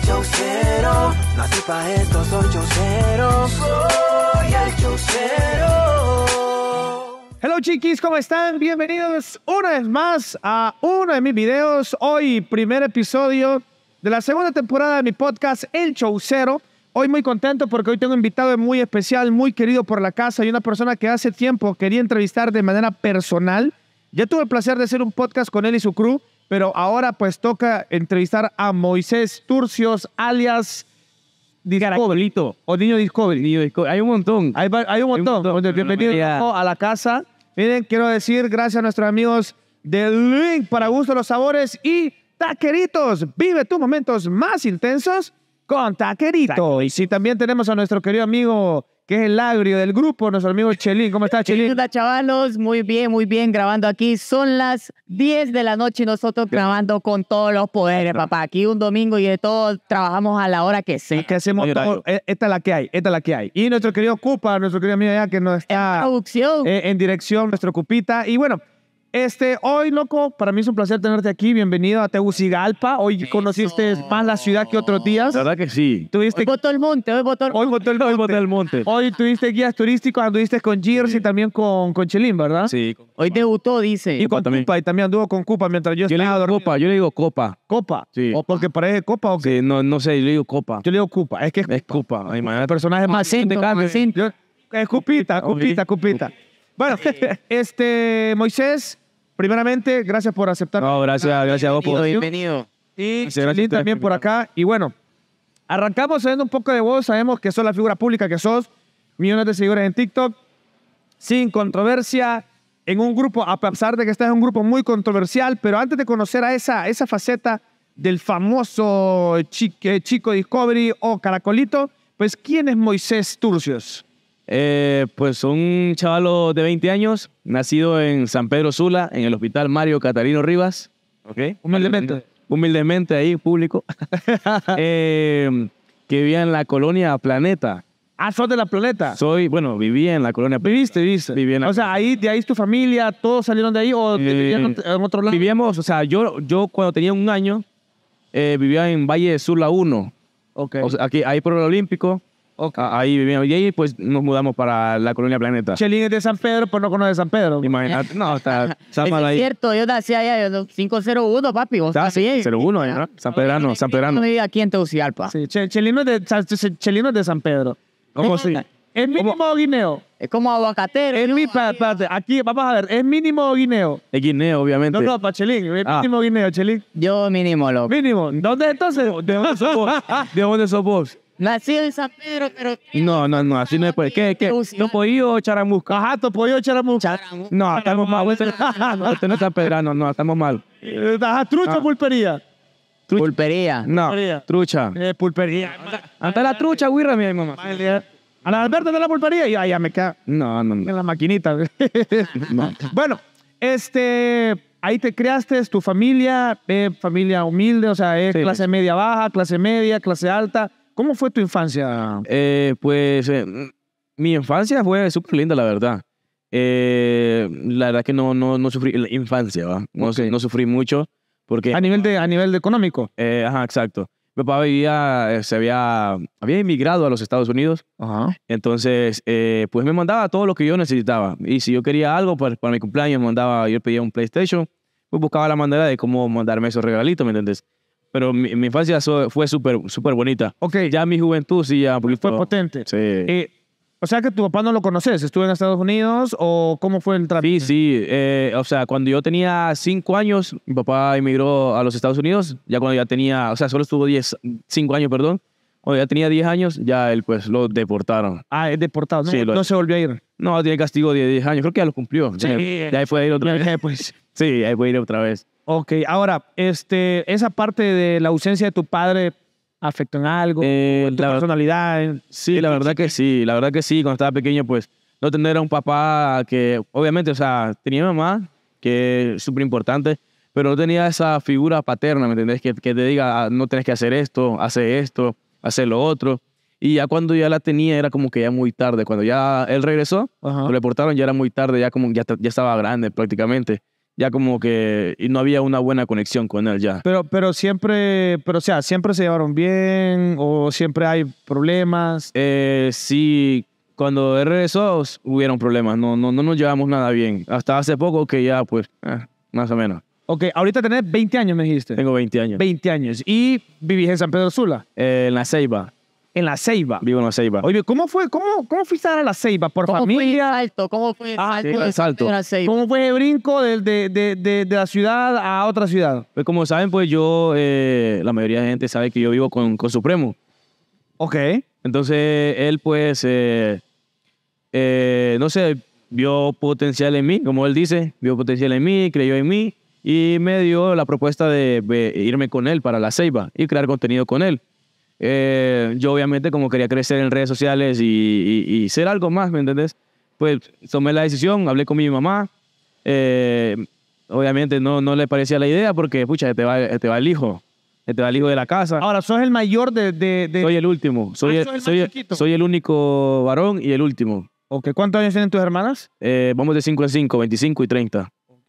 el chaucero, nací pa' soy soy el chaucero. Hello chiquis, ¿cómo están? Bienvenidos una vez más a uno de mis videos. Hoy, primer episodio de la segunda temporada de mi podcast El Chaucero. Hoy muy contento porque hoy tengo un invitado muy especial, muy querido por la casa y una persona que hace tiempo quería entrevistar de manera personal. Ya tuve el placer de hacer un podcast con él y su crew, pero ahora pues toca entrevistar a Moisés Turcios, alias Discovery o Niño Discovery. Hay un montón. Hay, un montón. Bienvenido a la casa. Miren, quiero decir gracias a nuestros amigos de Link para gusto los sabores y Taqueritos. Vive tus momentos más intensos con Taquerito. Taquerito. Y si también tenemos a nuestro querido amigo que es el agrio del grupo, nuestro amigo Chelín. ¿Cómo estás, Chelín? ¿Qué chavalos? Muy bien, muy bien, grabando aquí. Son las 10 de la noche y nosotros grabando con todos los poderes, papá. Aquí un domingo y de todo, trabajamos a la hora que sea. que hacemos e-, Esta es la que hay, esta es la que hay. Y nuestro querido Cupa, nuestro querido amigo allá que nos está... En producción. en dirección, nuestro Cupita. Y bueno... Este, hoy, loco, para mí es un placer tenerte aquí. Bienvenido a Tegucigalpa. Hoy conociste más la ciudad que otros días. verdad que sí. Tuviste... Hoy el monte, hoy votó el monte. Hoy el, monte. Hoy, tuviste guías turísticos, anduviste con Girs y también con, con ¿verdad? Sí. Hoy debutó, dice. Y con también. Cupa, y también anduvo con Cupa mientras yo, yo estaba Copa, yo le digo Copa. ¿Copa? Sí. ¿O porque parece Copa o qué? Sí, no, sé, yo le digo Copa. Yo le digo Cupa, es que es Cupa. Es el personaje más... Macinto, de cambio. es Cupita, Cupita, Cupita. Bueno, este, Moisés... Primeramente, gracias por aceptar. No, gracias, ah, gracias a vos por Bienvenido. Y también por acá. Y bueno, arrancamos sabiendo un poco de vos. Sabemos que sos la figura pública que sos. Millones de seguidores en TikTok. Sin controversia. En un grupo, a pesar de que estás en un grupo muy controversial. Pero antes de conocer a esa, esa faceta del famoso Chico Discovery o Caracolito, pues ¿quién es Moisés Turcios? Eh, pues un chavalo de 20 años, nacido en San Pedro Sula, en el hospital Mario Catarino Rivas. Humildemente. Humildemente ahí, público. Eh, que vivía en la colonia Planeta. Ah, sos de la planeta. Soy, bueno, vivía en la colonia. ¿Viviste, viviste. O sea, ahí, de ahí tu familia, todos salieron de ahí o eh, vivían en otro lado. Vivíamos, o sea, yo, yo cuando tenía un año, vivía en Valle de Sula 1. Ok. aquí, ahí por el Olímpico. Ah, ahí vivíamos. Y ahí pues nos mudamos para la colonia Planeta. Chelín es de San Pedro, pues no conoce San Pedro. Imagínate. No, está, mal ahí. Es cierto, yo nací allá, yo, 501, papi. Vos está, ¿no? San Pedrano, San Pedrano. Yo aquí en Teucialpa. Sí, Chelino es de, de San Pedro. ¿Cómo sí? ¿Es mínimo guineo? Es como aguacatero. Es mi, espérate, aquí, vamos a ver, ¿es mínimo guineo? Es guineo, obviamente. No, no, para Chelín, ¿es ah. mínimo guineo, Chelín? Yo mínimo, loco. Mínimo, ¿dónde entonces? ¿De dónde sos vos? ¿De dónde sos vos? Nacido en San Pedro, pero. No, no, no, así no es. Pues. ¿Qué? ¿Qué? o charamusca. Ajá, Topollillo charamusca. No, estamos mal. No, usted no está no, estamos mal. Eh, trucha o ah. pulpería. Pulpería. No, trucha. Eh, pulpería. Ante la trucha, güira, mi mamá. A la Alberta de la pulpería. Y ya me queda. No, no, no. En la maquinita. Bueno, este ahí te creaste, es tu familia, eh, familia humilde, o sea, es eh, clase media baja, clase media, clase alta. ¿Cómo fue tu infancia? Eh, pues eh, mi infancia fue súper linda, la verdad. Eh, la verdad que no, no, no sufrí la infancia, ¿va? No, no sufrí mucho. Porque, a nivel de, a nivel de económico. Eh, ajá, exacto. Mi papá vivía, se había, había emigrado a los Estados Unidos. Ajá. Entonces, pues me mandaba todo lo que yo necesitaba. Y si yo quería algo para, para mi cumpleaños, mandaba, yo pedía un PlayStation, pues buscaba la manera de cómo mandarme esos regalitos, ¿me entiendes? Pero mi, infancia fue súper super bonita. Ok. Ya mi juventud sí ya... fue potente. Sí. Eh, o sea que tu papá no lo conoces, estuvo en Estados Unidos o cómo fue el trabajo? Sí, sí, eh, o sea, cuando yo tenía cinco años, mi papá emigró a los Estados Unidos, ya cuando ya tenía, o sea, solo estuvo diez cinco años, perdón, cuando ya tenía diez años, ya él pues lo deportaron. Ah, es deportado, ¿no? no se volvió a ir. No, tiene castigo de diez años, creo que ya lo cumplió. Sí, ya, fue a ir otra vez. Pues. Sí, ahí fue a ir otra vez. Ok, ahora, este, esa parte de la ausencia de tu padre afectó en algo, eh, tu la personalidad. Sí, la verdad que sí, la verdad que sí, cuando estaba pequeño, pues no tener a un papá que, obviamente, o sea, tenía mamá, que es súper importante, pero no tenía esa figura paterna, ¿me entendés? Que, te diga, ah, no tenés que hacer esto, hace esto, hace lo otro. Y ya cuando ya la tenía era como que ya muy tarde. Cuando ya él regresó, lo reportaron, ya era muy tarde, ya como ya, ya estaba grande prácticamente ya como que no había una buena conexión con él ya. Pero, pero siempre, pero o sea, siempre se llevaron bien o siempre hay problemas. Eh, sí, cuando él regresó hubieron problemas, no, no, no nos llevamos nada bien. Hasta hace poco que ya pues, eh, más o menos. Ok, ahorita tenés 20 años, me dijiste. Tengo 20 años. 20 años. ¿Y vivís en San Pedro Sula? Eh, en La Ceiba en La Ceiba. Vivo en La Ceiba. Oye, ¿cómo fue? ¿Cómo, cómo fuiste a La Ceiba? ¿Por familia? Fue ¿Cómo fue el ah, ¿Cómo fue el brinco de, la ciudad a otra ciudad? Pues como saben, pues yo, eh, la mayoría de gente sabe que yo vivo con, con Supremo. Ok. Entonces, él pues, eh, eh, no sé, vio potencial en mí, como él dice, vio potencial en mí, creyó en mí y me dio la propuesta de irme con él para La Ceiba y crear contenido con él. Eh, yo obviamente como quería crecer en redes sociales y, ser algo más, ¿me entendés? Pues tomé la decisión, hablé con mi mamá, eh, obviamente no, no le parecía la idea porque, pucha, te va, te va el hijo, te va el hijo de la casa. Ahora, sos el mayor de... de, Soy el último, soy, ah, el, soy, el único varón y el último. Okay. ¿Cuántos años tienen tus hermanas? Eh, vamos de 5 en 5, 25 y 30.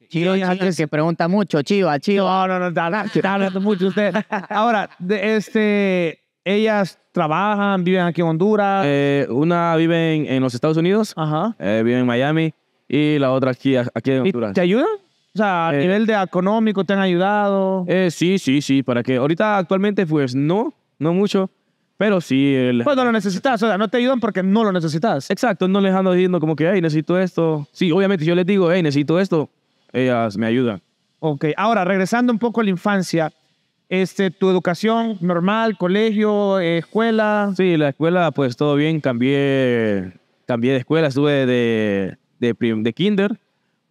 Chido, ya que se pregunta mucho, Chiva, Chiva. No, no, no, está hablando mucho usted. Ahora, de, este, ellas trabajan, viven aquí en Honduras. Eh, una vive en, los Estados Unidos, Ajá. Eh, vive en Miami y la otra aquí, aquí en Honduras. ¿Te ayudan? O sea, a eh, nivel de económico, ¿te han ayudado? sí, sí, sí, para que ahorita actualmente pues no, no mucho. Pero sí. Pues Cuando lo necesitas, o sea, no te ayudan porque no lo necesitas. Exacto, no les ando diciendo como que, hey, necesito esto. Sí, obviamente yo les digo, hey, necesito esto. Ellas me ayudan. Ok, ahora regresando un poco a la infancia, este, tu educación normal, colegio, escuela. Sí, la escuela, pues todo bien. Cambié, cambié de escuela, estuve de, de, de kinder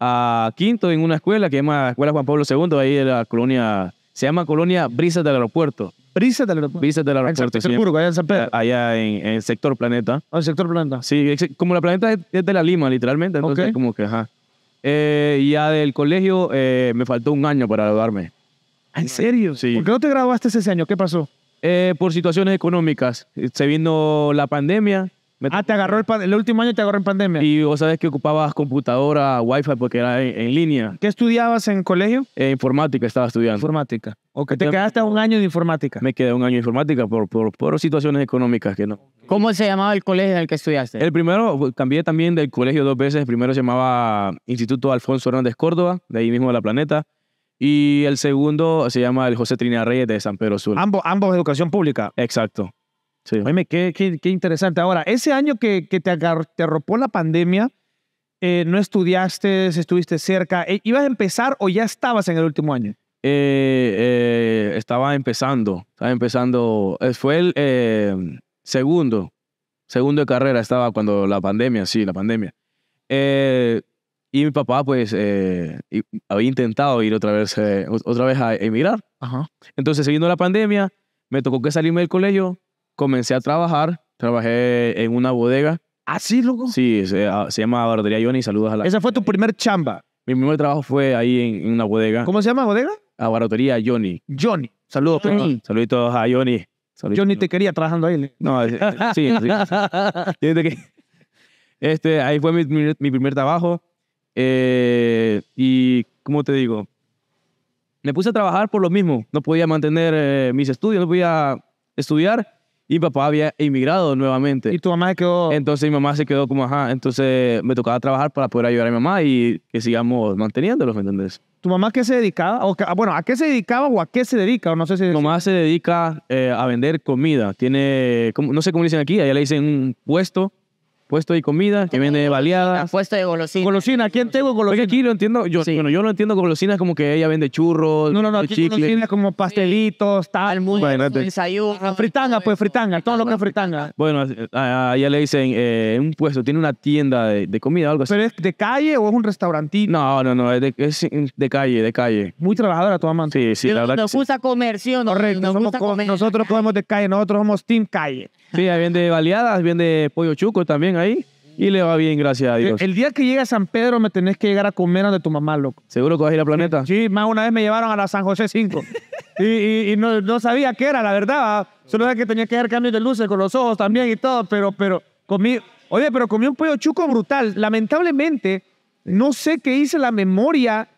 a quinto en una escuela que se llama Escuela Juan Pablo II, ahí de la colonia, se llama Colonia Brisas del Aeropuerto. Brisas del Aeropuerto. Brisas del Aeropuerto. En allá en San Pedro. Allá en, el sector Planeta. Ah, el sector Planeta. Sí, como la Planeta es de la Lima, literalmente. Entonces, como que, ajá. Eh, ya del colegio eh, me faltó un año para graduarme. Ah, ¿En serio? Sí. ¿Por qué no te graduaste ese año? ¿Qué pasó? Eh, por situaciones económicas. Eh, se vino la pandemia. ah, te agarró el, el, último año te agarró en pandemia. Y vos sabés que ocupabas computadora, wifi, porque era en, línea. ¿Qué estudiabas en colegio? Eh, informática estaba estudiando. Informática. Ok, te quedaste un año de informática. Me quedé un año de informática por, por, por situaciones económicas que no. ¿Cómo se llamaba el colegio en el que estudiaste? El primero, cambié también del colegio dos veces. El primero se llamaba Instituto Alfonso Hernández Córdoba, de ahí mismo de la planeta. Y el segundo se llama el José Trinidad Reyes de San Pedro Sur. Ambos, ambos educación pública. Exacto. Sí. Oye, qué, qué, interesante. Ahora, ese año que, te, arropó la pandemia, eh, no estudiaste, estuviste cerca. Eh, ¿Ibas a empezar o ya estabas en el último año? Eh, estaba empezando, estaba empezando. Fue el segundo, segundo de carrera estaba cuando la pandemia, sí, la pandemia. Y mi papá, pues, eh, había intentado ir otra vez, eh, otra vez a emigrar. Entonces, siguiendo la pandemia, me tocó que salirme del colegio, comencé a trabajar, trabajé en una bodega. ¿Ah, sí, loco? Sí, se, ah, llama bardería Johnny, saludos a la... ¿Esa fue tu primer chamba? Mi primer trabajo fue ahí en, una bodega. ¿Cómo se llama bodega? A Barbería Johnny. Johnny, saludos. Johnny. Saluditos a Johnny. Johnny te quería trabajando ahí. No, eh, sí, este, ahí fue mi, mi primer trabajo eh, y, ¿cómo te digo? Me puse a trabajar por lo mismo. No podía mantener eh, mis estudios, no podía estudiar. Y mi papá había emigrado nuevamente. ¿Y tu mamá se quedó? Entonces mi mamá se quedó como, ajá. Entonces me tocaba trabajar para poder ayudar a mi mamá y que sigamos manteniéndolos, ¿me entendés? ¿Tu mamá qué se dedicaba? O, ah, bueno, ¿a qué se dedicaba o a qué se dedica? O no sé si... Mi mamá se dedica eh, a vender comida. Tiene, no sé cómo le dicen aquí, allá le dicen un puesto puesto de comida, que vende baleadas. Puesto de golosina. Golosina, quién tengo golosinas golosina. Oye, aquí lo entiendo, yo, bueno, yo lo entiendo golosinas como que ella vende churros, No, no, no, aquí golosinas como pastelitos, tal, muy desayuno. Ah, fritanga, pues fritanga, todo lo que es fritanga. Bueno, a, ella le dicen eh, un puesto, tiene una tienda de, de comida algo así. ¿Pero es de calle o es un restaurantito? No, no, no, es de, es de calle, de calle. Muy trabajadora tu amante. Sí, sí, la verdad. Nos gusta comercio Correcto, nos nosotros comemos de calle, nosotros somos team calle. Sí, ahí vende baleadas, vende pollo chuco también, ahí y le va bien, gracias a Dios. El día que llegue a San Pedro me tenés que llegar a comer donde tu mamá, loco. ¿Seguro que vas a ir a Planeta? Sí, más una vez me llevaron a la San José 5. y, no, sabía qué era, la verdad. Solo era que tenía que dar cambios de luces con los ojos también y todo, pero, pero comí... Oye, pero comí un pollo chuco brutal. Lamentablemente, no sé qué hice la memoria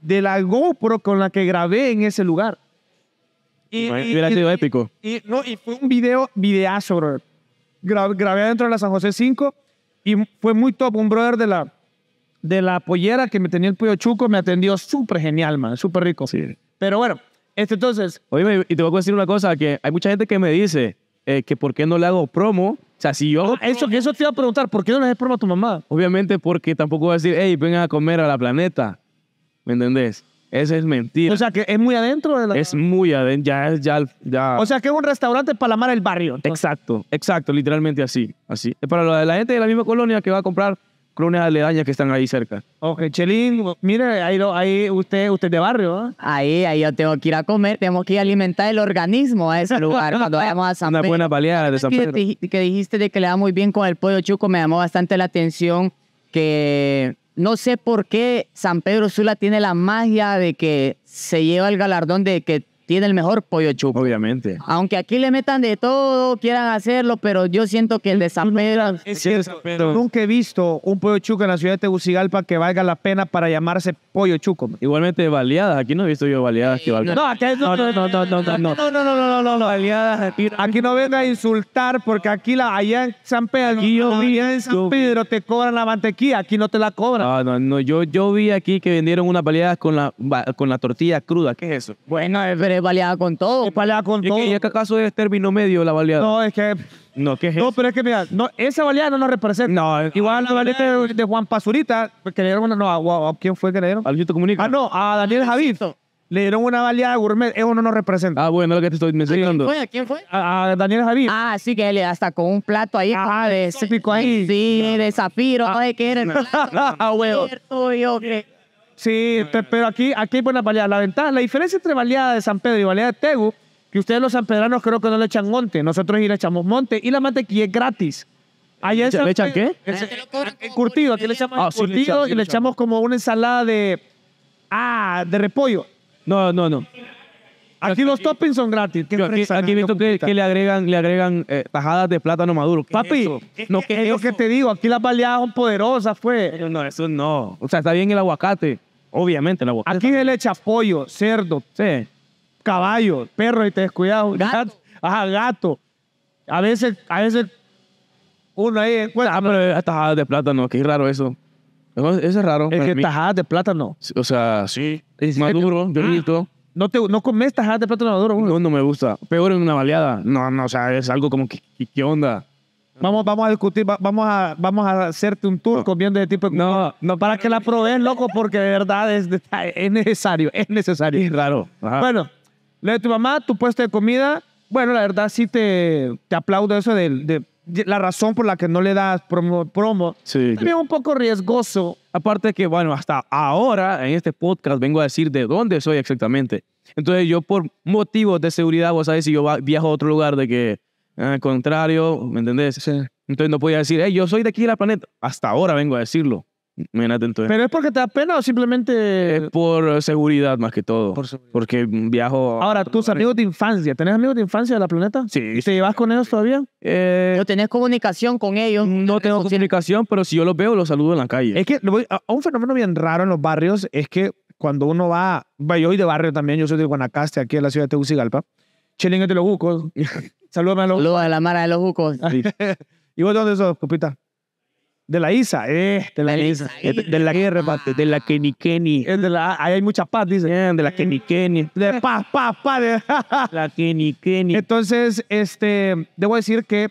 de la GoPro con la que grabé en ese lugar. Y, hubiera sido épico. Y, no, y fue un video, videazo, brother grabé adentro de la San José 5 y fue muy top. Un brother de la, de la pollera que me tenía el pollo chuco me atendió súper genial, man, súper rico. Sí. Pero bueno, este entonces. Oye, y te voy a decir una cosa: que hay mucha gente que me dice eh, que por qué no le hago promo. O sea, si yo. Ah, eso, eso te iba a preguntar: ¿por qué no le haces promo a tu mamá? Obviamente, porque tampoco voy a decir, hey, vengan a comer a la planeta. ¿Me entendés? Esa es mentira. O sea, que es muy adentro de la... Es muy adentro, ya es ya, O sea, que es un restaurante para amar el barrio. Exacto, exacto, literalmente así, así. Es para la, la gente de la misma colonia que va a comprar colonias aledañas que están ahí cerca. Ok, Chelín, mire, ahí, usted, usted de barrio, ¿ah? Ahí, ahí yo tengo que ir a comer, tenemos que alimentar el organismo a ese lugar cuando vayamos a San Pedro. Una buena baleada de San Pedro. Que dijiste de que le da muy bien con el pollo chuco, me llamó bastante la atención que no sé por qué San Pedro Sula tiene la magia de que se lleva el galardón de que tiene el mejor pollo chuco. Obviamente. Aunque aquí le metan de todo, quieran hacerlo, pero yo siento que el de San Pedro... Es cierto, Nunca he visto un pollo chuco en la ciudad de Tegucigalpa que valga la pena para llamarse pollo chuco. Igualmente baleadas, aquí no he visto yo baleadas que No, no, no, no, no, no, no, no, no, no, no, no, baleadas. Aquí no venga a insultar porque aquí, la, allá en San Pedro, aquí en San Pedro te cobran la mantequilla, aquí no te la cobran. no, no, yo, yo vi aquí que vendieron unas baleadas con la, con la tortilla cruda, ¿qué es eso? Bueno, es es baleada con todo. Es baleada con todo. ¿Y es que acaso es término medio la baleada? No, es que. No, ¿qué es No, pero es que mira, esa baleada no nos representa. No, Igual la baleada de, Juan Pazurita, pues, que le No, a, quién fue que le dieron? Al Comunica. Ah, no, a Daniel ah, Javid. Le dieron una baleada gourmet, eso no nos representa. Ah, bueno, lo que te estoy mencionando. ¿A quién fue? ¿A Daniel Javid. Ah, sí, que le hasta con un plato ahí. Ah, de Sí, de ah. zafiro, ah, qué era el ah, plato. Ah, Yo, Sí, pero aquí, aquí hay buenas baleadas. La ventaja, la diferencia entre baleada de San Pedro y baleada de Tegu, que ustedes los sanpedranos creo que no le echan monte, nosotros sí le echamos monte y la mantequilla es gratis. ¿Le, echan qué? Ah, curtido, aquí le echamos ah, curtido y le echamos como una ensalada de. Ah, de repollo. No, no, no. Aquí los toppings son gratis. aquí, he visto que, le agregan, le agregan eh, tajadas de plátano maduro. Papi, no, es lo que te digo? Aquí las baleadas son poderosas, fue. Pues. No, eso no. O sea, está bien el aguacate. Obviamente la boca Aquí se le echa pollo, cerdo, sí, caballo, perro y te descuidado. Gato. Ajá, gato. A veces, a veces uno ahí Ah, pero tajada de plátano, qué raro eso. Eso, es raro. Es que de plátano. O sea, sí. Maduro, durito. Ah, no, te, no comes tajada de plátano maduro. No, no me gusta. Peor en una baleada. No, no, o sea, es algo como que, ¿qué onda? Vamos, vamos a discutir, vamos, a, vamos a hacerte un tour comiendo de tipo de No, no, para que la pruebes, loco, porque de verdad es, es necesario, es necesario. Es raro. Bueno, lo de tu mamá, tu puesto de comida, bueno, la verdad sí te, te aplaudo eso de, de, la razón por la que no le das promo. Sí. También un poco riesgoso. Aparte que, bueno, hasta ahora en este podcast vengo a decir de dónde soy exactamente. Entonces yo por motivos de seguridad, vos sabés, si yo viajo a otro lugar de que al contrario, ¿me entendés? Entonces no podía decir, yo soy de aquí de la planeta. Hasta ahora vengo a decirlo. ¿Pero es porque te da pena o simplemente...? por seguridad más que todo. Porque viajo... Ahora, tus amigos de infancia, ¿tenés amigos de infancia de la planeta? Sí. ¿Te llevas con ellos todavía? Eh, ¿No tenés comunicación con ellos? No tengo comunicación, pero si yo los veo, los saludo en la calle. Es que un fenómeno bien raro en los barrios es que cuando uno va... Yo soy de barrio también, yo soy de Guanacaste, aquí en la ciudad de Tegucigalpa es este de los bucos. Salúdame a los Saludos a la mara de los bucos. ¿Y vos de dónde sos, Copita? De la Isa, eh, de la, Isa. Eh, de la Guerra, ah. de la Kenny eh, de la, ahí hay mucha paz, dice. Eh, de la Kenny Kenny. De paz, paz, paz. la Kenny Kenny. Entonces, este, debo decir que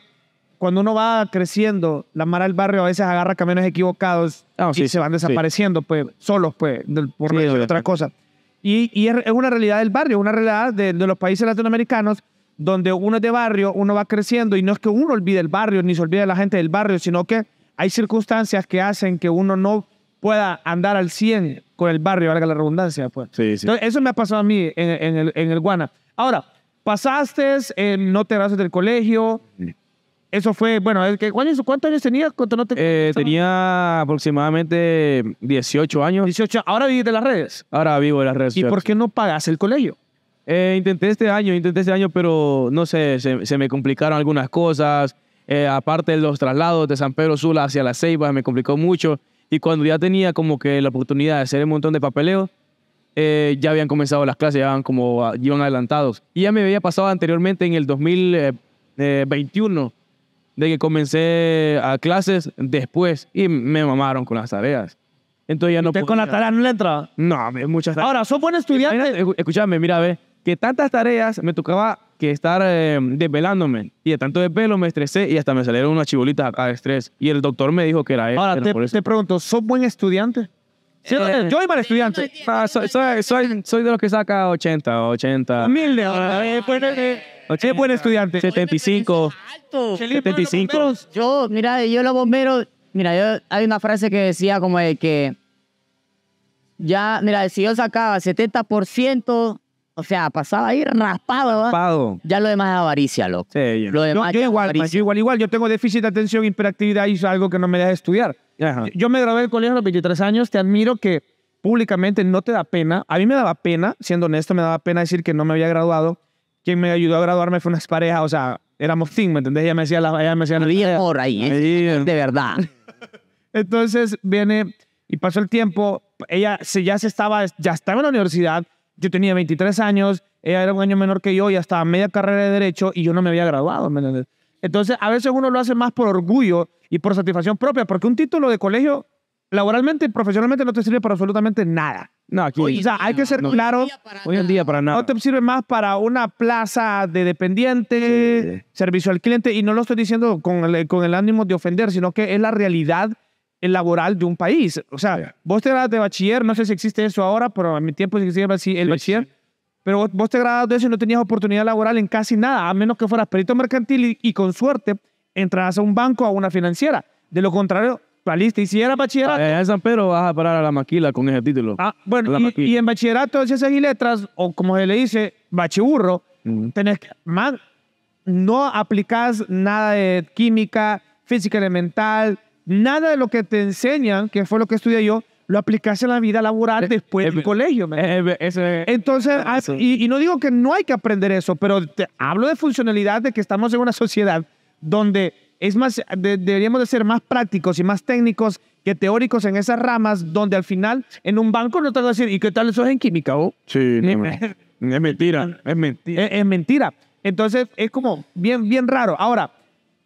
cuando uno va creciendo, la mara del barrio a veces agarra camiones equivocados ah, y se van desapareciendo, pues, solos, pues, por otra cosa. Y, es, una realidad del barrio, una realidad de, los países latinoamericanos donde uno es de barrio, uno va creciendo y no es que uno olvide el barrio ni se olvide la gente del barrio, sino que hay circunstancias que hacen que uno no pueda andar al 100 con el barrio, valga la redundancia. Pues. Sí, sí. eso me ha pasado a mí en, el, Guana. Ahora, pasaste, eh, no te del colegio, eso fue, bueno, que, ¿cuántos años tenías? ¿Cuánto no eh, tenía aproximadamente 18 años. 18, ahora vives de las redes. Ahora vivo de las redes. ¿Y por qué no pagas el colegio? Eh, intenté este año, intenté este año, pero no sé, se, me complicaron algunas cosas. Eh, aparte de los traslados de San Pedro Sula hacia La Ceiba, me complicó mucho. Y cuando ya tenía como que la oportunidad de hacer un montón de papeleo, ya habían comenzado las clases, ya iban como iban adelantados. Y ya me había pasado anteriormente en el 2021 de que comencé a clases después y me mamaron con las tareas. Entonces ya no ¿Usted con las tareas no le entraba? No, muchas tareas. Ahora, ¿sos buen estudiante? Escúchame, mira, ve, que tantas tareas me tocaba que estar em, desvelándome. Y de tanto desvelo me estresé y hasta me salieron unas chibolitas acá de estrés. Y el doctor me dijo que era eso. Ahora, te, pregunto, ¿sos buen estudiante? Eh, eh, yo soy mal estudiante. Ah, soy, de los que saca 80, 80. Humilde. después eh, pues, de... ¡Qué buen estudiante. 75. 75. Yo, mira, yo lo bombero. mira, yo, hay una frase que decía como de que ya, mira, si yo sacaba 70%, o sea, pasaba ahí raspado, ¿verdad? Raspado. Ya lo demás es avaricia, loco. Sí, Lo demás yo, igual, avaricia. igual, igual, yo tengo déficit de atención, hiperactividad y es algo que no me deja estudiar. Yo me gradué del colegio a los 23 años, te admiro que públicamente no te da pena. A mí me daba pena, siendo honesto, me daba pena decir que no me había graduado quien me ayudó a graduarme fue una parejas, o sea, éramos team, ¿me entendés? Ella me decía, la, ella me decía, ahí, ¿eh? de verdad. Entonces viene y pasó el tiempo, ella se, ya se estaba, ya estaba en la universidad, yo tenía 23 años, ella era un año menor que yo, ya estaba media carrera de derecho y yo no me había graduado, ¿me entiendes? Entonces, a veces uno lo hace más por orgullo y por satisfacción propia, porque un título de colegio laboralmente, profesionalmente no te sirve para absolutamente nada. No, aquí o sea, hay que ser claro Hoy en día para nada. No te sirve más para una plaza de dependiente, servicio al cliente, y no lo estoy diciendo con el, con el ánimo de ofender, sino que es la realidad laboral de un país. O sea, vos te gradas de bachiller, no sé si existe eso ahora, pero a mi tiempo sí existía el bachiller, pero vos, te gradas de eso y no tenías oportunidad laboral en casi nada, a menos que fueras perito mercantil y, y con suerte entras a un banco o a una financiera. De lo contrario, y si era bachillerato. en San Pedro vas a parar a la maquila con ese título. Ah, bueno, y, en bachillerato si haces y letras, o como se le dice, bachiburro, tenés que, no aplicas nada de química, física elemental, nada de lo que te enseñan, que fue lo que estudié yo, lo aplicas en la vida laboral eh, después del eh, colegio. Eh, Entonces, ah, y, no digo que no hay que aprender eso, pero te hablo de funcionalidad de que estamos en una sociedad donde es más, deberíamos de ser más prácticos y más técnicos que teóricos en esas ramas donde al final en un banco no te van a decir, ¿y qué tal eso es en química? Oh? Sí, es mentira, es mentira. Es, mentira. Entonces es como bien, bien raro. Ahora,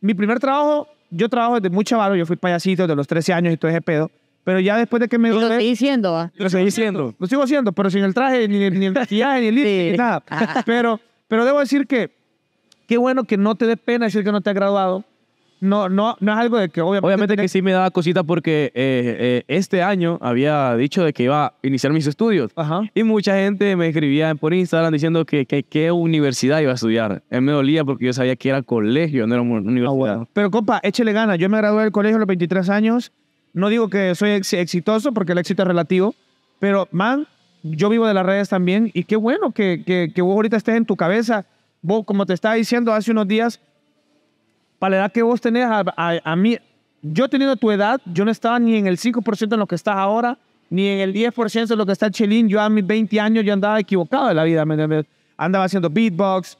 mi primer trabajo, yo trabajo desde muy chaval, yo fui payasito de los 13 años y todo ese pedo. Pero ya después de que me... Lo estoy diciendo, ¿ah? Lo estoy diciendo. Lo sigo haciendo, pero sin el traje, ni, el maquillaje, ni el sí. ni nada. Ah. Pero, pero debo decir que qué bueno que no te dé pena decir que no te has graduado no, no, no es algo de que obviamente... Obviamente que sí me daba cosita porque eh, eh, este año había dicho de que iba a iniciar mis estudios. Ajá. Y mucha gente me escribía por Instagram diciendo que qué universidad iba a estudiar. Él me dolía porque yo sabía que era colegio, no era una ah, universidad. Pero compa, échele gana. Yo me gradué del colegio a los 23 años. No digo que soy exitoso porque el éxito es relativo. Pero, man, yo vivo de las redes también. Y qué bueno que, que, que vos ahorita estés en tu cabeza. Vos, como te estaba diciendo hace unos días para la edad que vos tenés, a, mí, yo teniendo tu edad, yo no estaba ni en el 5% en lo que estás ahora, ni en el 10% de lo que está Chelín. Yo a mis 20 años yo andaba equivocado de la vida, andaba haciendo beatbox,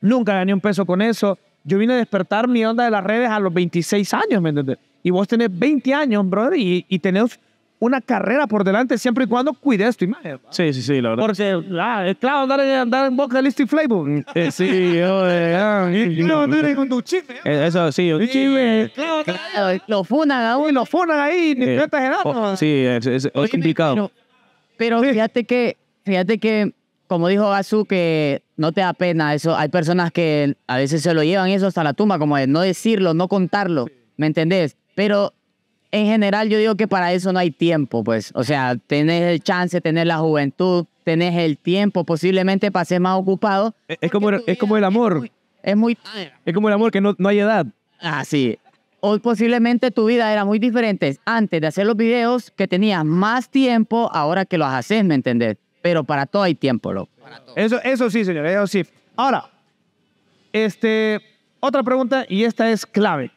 nunca gané un peso con eso. Yo vine a despertar mi onda de las redes a los 26 años, ¿me entiendes? Y vos tenés 20 años, brother, y tenés una carrera por delante siempre y cuando cuides tu imagen. Sí, sí, sí, la verdad. Porque, ah, es claro, andar, andar en boca de Listo Flavor. Mm, eh, sí, ah, yo. no, con tu chisme. Eso sí, un eh, Claro, Lo funan aún. Lo funan ahí, ni eh, oh, sí, es, complicado. Pero, fíjate que, fíjate que como dijo Gasu, que no te da pena eso. Hay personas que a veces se lo llevan eso hasta la tumba, como de no decirlo, no contarlo, ¿me entendés? Pero en general yo digo que para eso no hay tiempo, pues. O sea, tenés el chance, tenés la juventud, tenés el tiempo, posiblemente ser más ocupado. Es, como, el, es como el amor. Es muy, es, como el amor que no, hay edad. Ah sí. o posiblemente tu vida era muy diferente antes de hacer los videos, que tenías más tiempo ahora que los haces, ¿me entendés? Pero para todo hay tiempo, loco. Eso, eso sí, señor, eso sí. Ahora, este, otra pregunta y esta es clave.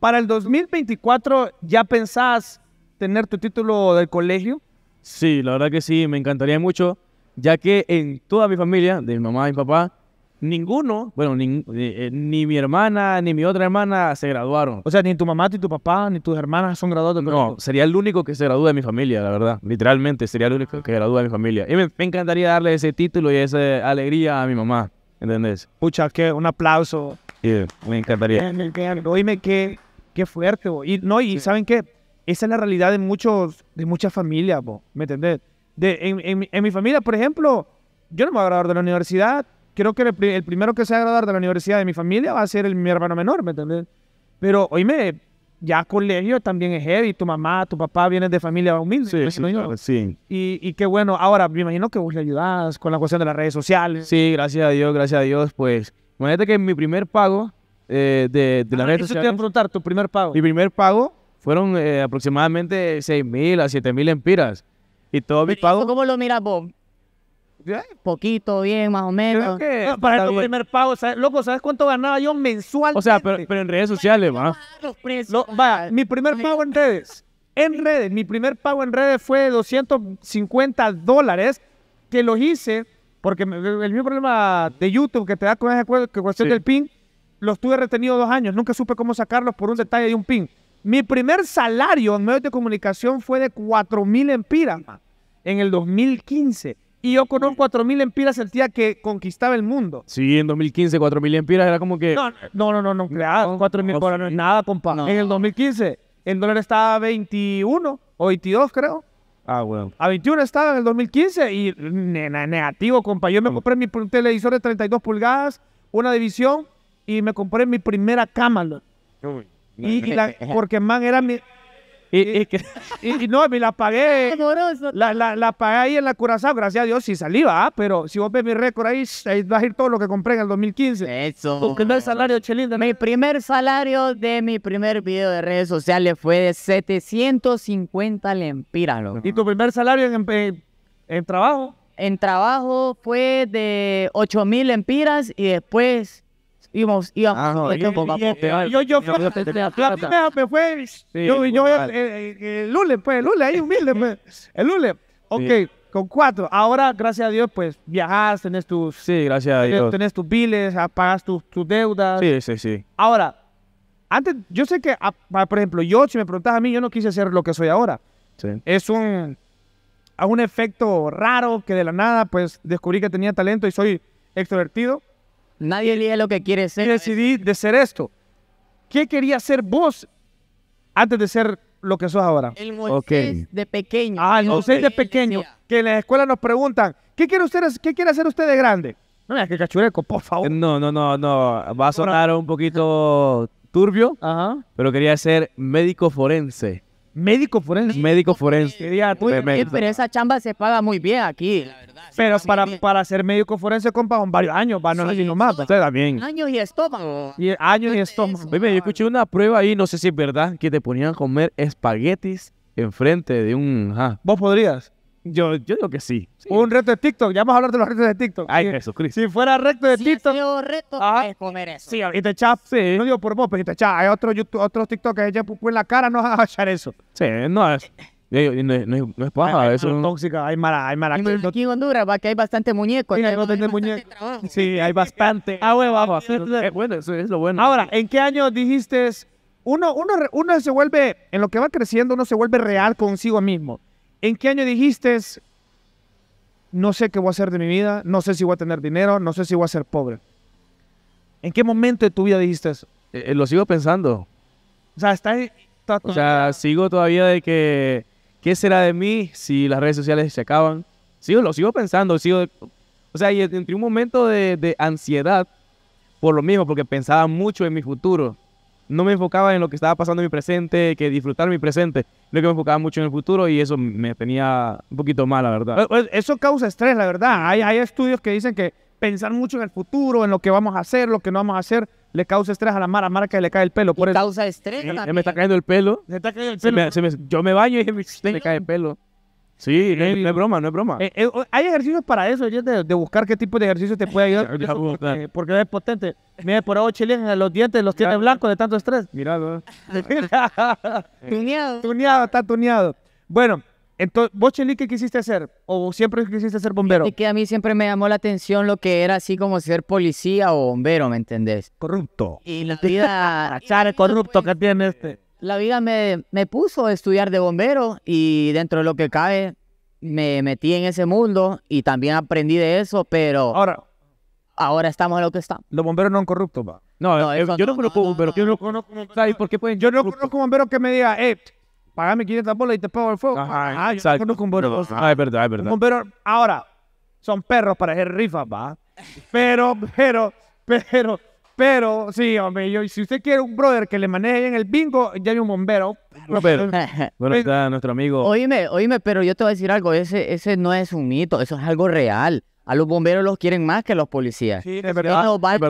Para el 2024, ¿ya pensás tener tu título del colegio? Sí, la verdad que sí, me encantaría mucho, ya que en toda mi familia, de mi mamá y mi papá, ninguno, bueno, eh, eh, ni, mi hermana ni mi otra hermana se graduaron. O sea, ni tu mamá, ni tu papá, ni tus hermanas son graduados. No, sería el único que se gradúa de mi familia, la verdad. Literalmente, sería el único que se gradúa de mi familia. Y me, encantaría darle ese título y esa alegría a mi mamá, ¿entendés? Pucha, que un aplauso. Sí, me encantaría. Oíme que Qué fuerte, Y, no, y ¿saben qué? Esa es la realidad de muchos, de muchas familias, ¿me entendés? en, mi familia, por ejemplo, yo no me voy a graduar de la universidad. Creo que el, primero que se va a graduar de la universidad de mi familia va a ser mi hermano menor, ¿me entendés? Pero, oíme, ya colegio también es heavy, tu mamá, tu papá vienen de familia humilde. Sí, sí. Y, y qué bueno, ahora me imagino que vos le ayudás con la cuestión de las redes sociales. Sí, gracias a Dios, gracias a Dios. Pues imagínate que mi primer pago eh, de, la las ah, redes sociales. Eso te iba a preguntar, tu primer pago. Mi primer pago fueron eh, aproximadamente 6 mil a 7 mil empiras. Y todo mi pago. ¿Cómo lo miras vos? Poquito, bien, más o menos. para tu primer pago, loco, ¿sabes cuánto ganaba yo mensual? O sea, pero, en redes sociales, va. mi primer pago en redes. En redes, mi primer pago en redes fue 250 dólares, que los hice porque el mismo problema de YouTube que te da con ese acuerdo, que cuestión del pin, los tuve retenidos dos años, nunca supe cómo sacarlos por un detalle de un pin. Mi primer salario en medios de comunicación fue de 4.000 mil empiras en el 2015. Y yo con un 4.000 empiras sentía que conquistaba el mundo. Sí, en 2015 4.000 empiras era como que... No, no, no, no, no, 4.000 no, no es nada, compa. En el 2015 el dólar estaba 21 o 22 creo. Ah, bueno. A 21 estaba en el 2015 y negativo, compa. Yo me compré mi televisor de 32 pulgadas, una división, y me compré mi primera cámara porque, man, era mi... Y, no, me la pagué. La, la, la, pagué ahí en la Curazao, gracias a Dios, si salía Pero si vos ves mi récord ahí, ahí vas a ir todo lo que compré en el 2015. Eso. Tu primer salario, Chelinda. Mi primer salario de mi primer video de redes sociales fue de 750 lempiras, loco. ¿Y tu primer salario en, en trabajo? En trabajo fue de 8 mil lempiras y después íbamos, íbamos ah, yo, Yo, me fue, yo, yo eh, eh, el, Lule, pues, el Lule, ahí humilde, pues, el Lule. Ok, con cuatro. Ahora, gracias a Dios, pues, viajas, tenés tus... Sí, gracias a eh, Dios. Tenés tus biles, ah, pagas tus, tus deudas. Sí, sí, sí. Ahora, antes, yo sé que, ah, por ejemplo, yo, si me preguntas a mí, yo no quise ser lo que soy ahora. Es un, un efecto raro que de la nada, pues, descubrí que tenía talento y soy extrovertido. Nadie elige lo que quiere ser. Y decidí de ser esto. ¿Qué quería ser vos antes de ser lo que sos ahora? El Moisés de pequeño. Ah, el Moisés de pequeño. Que en la escuela nos preguntan, ¿qué quiere, qué quiere hacer usted de grande? No me que cachureco, por favor. Eh, no, no, no, no. Va a sonar un poquito turbio, Ajá. pero quería ser médico forense. Médico forense. Médico forense. Pero esa chamba se paga muy bien aquí, Pero para, para ser médico forense, compa, varios años, van no sé usted también. Años y estómago. Y años y estómago. Oye, yo escuché una prueba ahí, no sé si es verdad, que te ponían a comer espaguetis enfrente de un... ¿Vos podrías? Yo, yo digo que sí. Un reto de TikTok. Ya vamos a hablar de los retos de TikTok. Ay, si, Jesucristo. Si fuera reto de si TikTok. Si reto, ah, es comer eso. Sí, y te echas. Sí. No digo por vos, pero te echas. Hay otros otro TikTok que echan en la cara, no vas a echar eso. Sí, no es. No, no, es paja, ah, eso es tóxica, hay mala, hay mala. Aquí en Honduras, va que hay bastante muñeco. Sí, hay bastante ah, bueno, vamos. Es eh, bueno, eso es lo bueno. Ahora, ¿en qué año dijiste uno, uno, uno se vuelve, en lo que va creciendo, uno se vuelve real consigo mismo. ¿En qué año dijiste, no sé qué voy a hacer de mi vida, no sé si voy a tener dinero, no sé si voy a ser pobre? ¿En qué momento de tu vida dijiste eso? Eh, eh, lo sigo pensando. O sea, está, O sigo todavía de que, ¿qué será de mí si las redes sociales se acaban? Sigo, lo sigo pensando, sigo... O sea, y entre un momento de ansiedad por lo mismo, porque pensaba mucho en mi futuro no me enfocaba en lo que estaba pasando en mi presente, que disfrutar mi presente, lo que me enfocaba mucho en el futuro y eso me tenía un poquito mal, la verdad. Pues, pues, eso causa estrés, la verdad. Hay, estudios que dicen que pensar mucho en el futuro, en lo que vamos a hacer, lo que no vamos a hacer, le causa estrés a la mara, marca que le cae el pelo. Por causa estrés. me está cayendo el pelo. Se está cayendo el pelo. yo me baño y me, me cae el pelo. Sí, no, es, broma, no es broma. Eh, eh, hay ejercicios para eso, de, de, buscar qué tipo de ejercicio te puede ayudar. Eh, porque, es potente. Mira, por ahora, en los dientes los tiene blancos de tanto estrés. Mirado. tuneado. Tuneado, está tuneado. Bueno, entonces, ¿vos, Cheli, qué quisiste hacer? ¿O siempre quisiste ser bombero? Es que a mí siempre me llamó la atención lo que era así como ser policía o bombero, ¿me entendés? Corrupto. Y la vida... Char, corrupto pues, que tiene este la vida me, me, puso a estudiar de bombero y dentro de lo que cae me metí en ese mundo y también aprendí de eso, pero ahora, ahora estamos en lo que estamos. Los bomberos no son corruptos, va. No, yo, no, conozco bomberos, yo no conozco bomberos. por qué no que me diga, eh, pagame 500 bolas y te pago el fuego. ah, yo no conozco bomberos. ah, es verdad, es verdad. Un bombero, ahora, son perros para hacer rifas, va. Pero, pero, pero pero, sí, hombre, yo, si usted quiere un brother que le maneje en el bingo, ya hay un bombero. bueno, pues está nuestro amigo. Oíme, oíme, pero yo te voy a decir algo, ese, ese no es un mito, eso es algo real. A los bomberos los quieren más que a los policías. Sí, es verdad. Ellos van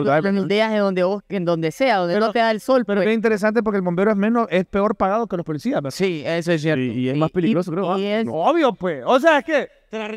días en donde, busquen, en donde sea, donde no te da el sol. Pero es pues. interesante porque el bombero es menos, es peor pagado que los policías. Sí, eso es cierto. Y, es más peligroso, creo. ¿ah? Obvio, pues. O sea, es que...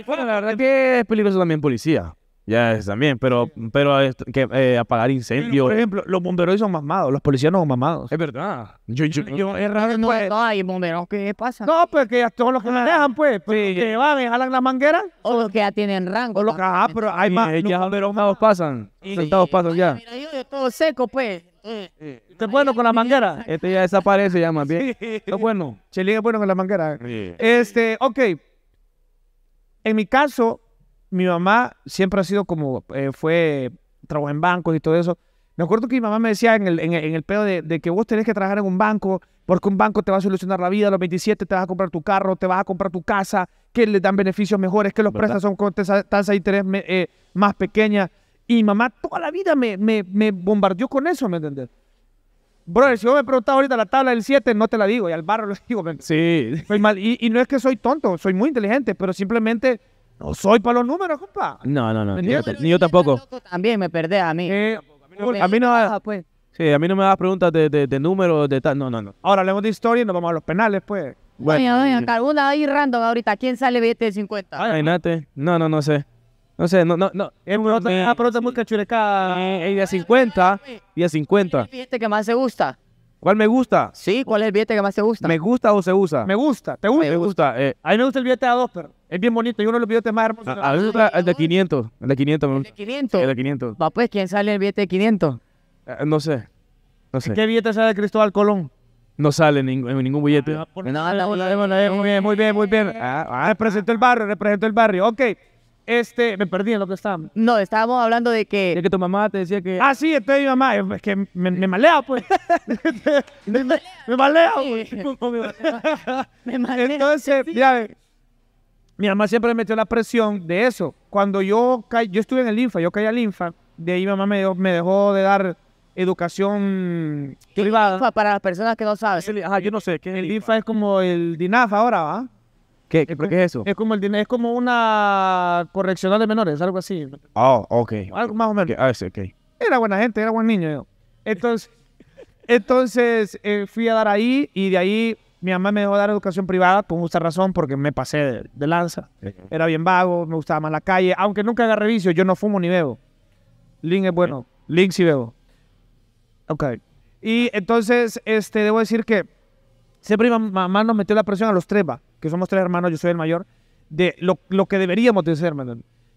bueno, la verdad pues. que es peligroso también policía. Ya, yes, también, pero, pero que, eh, apagar incendios. por ejemplo, los bomberos son mamados, los policías no son mamados. Es verdad. Yo, yo, yo es No, pues, hay bomberos, ¿qué pasa? No, pues que ya todos los que manejan, ah, dejan pues, pues que van y jalan las mangueras. O los que ya tienen rango. Los, ajá, ah, pero hay más. Eh, los bomberos no, pasan, sentados pasan ya. Mira, yo, yo todo seco, pues. Eh, bueno con la manguera? Este ya desaparece ya más bien. Sí. bueno. Chelín es bueno con la manguera. Sí. Este, ok. En mi caso, mi mamá siempre ha sido como, eh, fue, trabajó en bancos y todo eso. Me acuerdo que mi mamá me decía en el, en el, pedo de, que vos tenés que trabajar en un banco, porque un banco te va a solucionar la vida, a los 27 te vas a comprar tu carro, te vas a comprar tu casa, que le dan beneficios mejores, que los préstamos son con tasa de interés eh, más pequeña. Y mi mamá toda la vida me, me, me bombardeó con eso, ¿me entendés? Bro, si vos me preguntás ahorita la tabla del 7, no te la digo, y al barro lo digo. Sí. sí. Pues y, y no es que soy tonto, soy muy inteligente, pero simplemente no soy para los números, compa. No, no, no. Ni, yo, tampoco. yo tampoco. También me perdé a mí. a mí no. pues. Sí, a mí no me das preguntas de, de, números, de tal. No, no, no. Ahora hablemos de historia y nos vamos a los penales, pues. Bueno. Oye, oye, alguna ahí random ahorita. ¿Quién sale billete de 50? nate. No, no, no sé. No sé, no, no, no. Es una pregunta muy cachurecada. Es de 50. Y de 50. ¿Qué que más se gusta? ¿Cuál me gusta? Sí, ¿cuál es el billete que más te gusta? ¿Me gusta o se usa? Me gusta, ¿te gusta? Me gusta. A mí me gusta el billete a dos, pero es bien bonito y uno de los billetes más hermosos. A, mí el de 500. El de 500 ¿El de 500? El de 500. Va, pues, ¿quién sale el billete de 500? no sé. No sé. ¿Qué billete sale de Cristóbal Colón? No sale en ningún billete. no, no, no, muy bien, muy bien, muy bien. Ah, ah, el barrio, Represento el barrio. Ok. Este, me perdí en lo que estábamos. No, estábamos hablando de que... De que tu mamá te decía que... Ah, sí, estoy mi mamá. Es que me, malea, pues. me, malea, me malea. Entonces, mira mi mamá siempre me metió la presión de eso. Cuando yo, caí, yo estuve en el linfa, yo caí al linfa, de ahí mamá me dejó, me dejó de dar educación privada. Para las personas que no saben. Ajá, yo no sé. ¿qué el, INFA? es como el DINAF ahora, ¿va? ¿Qué, es, eso? Es como, el, es como una correccional de menores, algo así. Ah, ok. Algo más o menos. okay. Ah, era buena gente, era buen niño Entonces, entonces eh, fui a dar ahí y de ahí mi mamá me dejó dar educación privada por justa razón, porque me pasé de, lanza. Era bien vago, me gustaba más la calle. Aunque nunca agarré vicio, yo no fumo ni bebo. Link es bueno. Link sí bebo. Ok. Y entonces, este, debo decir que siempre mi mamá nos metió la presión a los tres, va que somos tres hermanos, yo soy el mayor, de lo, lo que deberíamos de ser,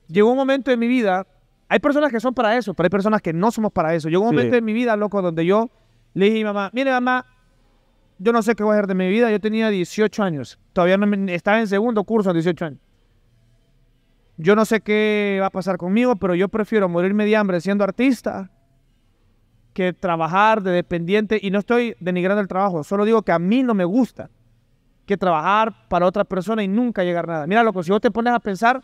Llegó un momento en mi vida, hay personas que son para eso, pero hay personas que no somos para eso. Llegó un momento en mi vida, loco, donde yo le dije a mi mamá, mire mamá, yo no sé qué voy a hacer de mi vida, yo tenía 18 años, todavía no, estaba en segundo curso a 18 años. Yo no sé qué va a pasar conmigo, pero yo prefiero morirme de hambre siendo artista que trabajar de dependiente. Y no estoy denigrando el trabajo, solo digo que a mí no me gusta que trabajar para otra persona y nunca llegar a nada. Mira, loco, si vos te pones a pensar,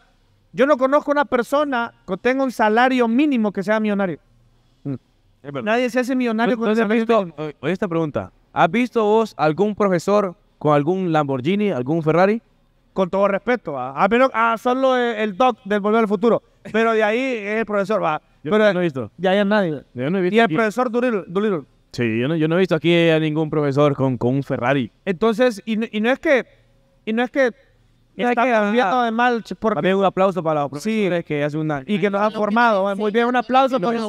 yo no conozco una persona que tenga un salario mínimo que sea millonario. Mm. Nadie se hace millonario con el salario mínimo. Oye, esta pregunta. ¿Has visto vos algún profesor con algún Lamborghini, algún Ferrari? Con todo respeto, a menos a ah, solo el, doc del Volver al Futuro. Pero de ahí es el profesor, va. Yo no he visto. De ahí es nadie. Yo no he visto. Y el profesor Doolittle. Sí, yo no, he visto aquí a ningún profesor con, con un Ferrari. Entonces, y, no- y no es que, y no es que está cambiando de mal porque- También un aplauso para los profesores que hacen y que nos han formado. Muy bien, un aplauso, para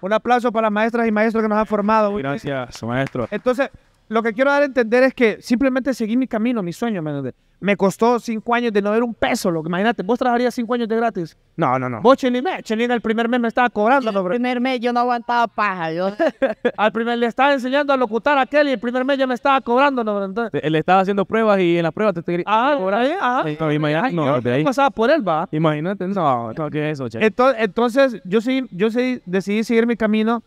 un aplauso para las maestras y maestros que nos han formado. Gracias, maestro. Entonces, lo que quiero dar a entender es que simplemente seguí mi camino, mi sueño. Me costó cinco años de no ver un peso. Lo que, imagínate, vos trabajarías cinco años de gratis. No, no, no. Vos, Chelín, el primer mes me estaba cobrando. El primer mes yo no aguantaba paja. Yo. al primer le estaba enseñando a locutar a Kelly. El primer mes ya me estaba cobrando. No, Entonces, le estaba haciendo pruebas y en las pruebas te, te ah, por Ahí, ajá. No, imagínate. No, de ahí. pasaba por él, va. Imagínate. No, ¿qué es eso, che? Entonces, entonces, yo, sí, yo sí decidí seguir mi camino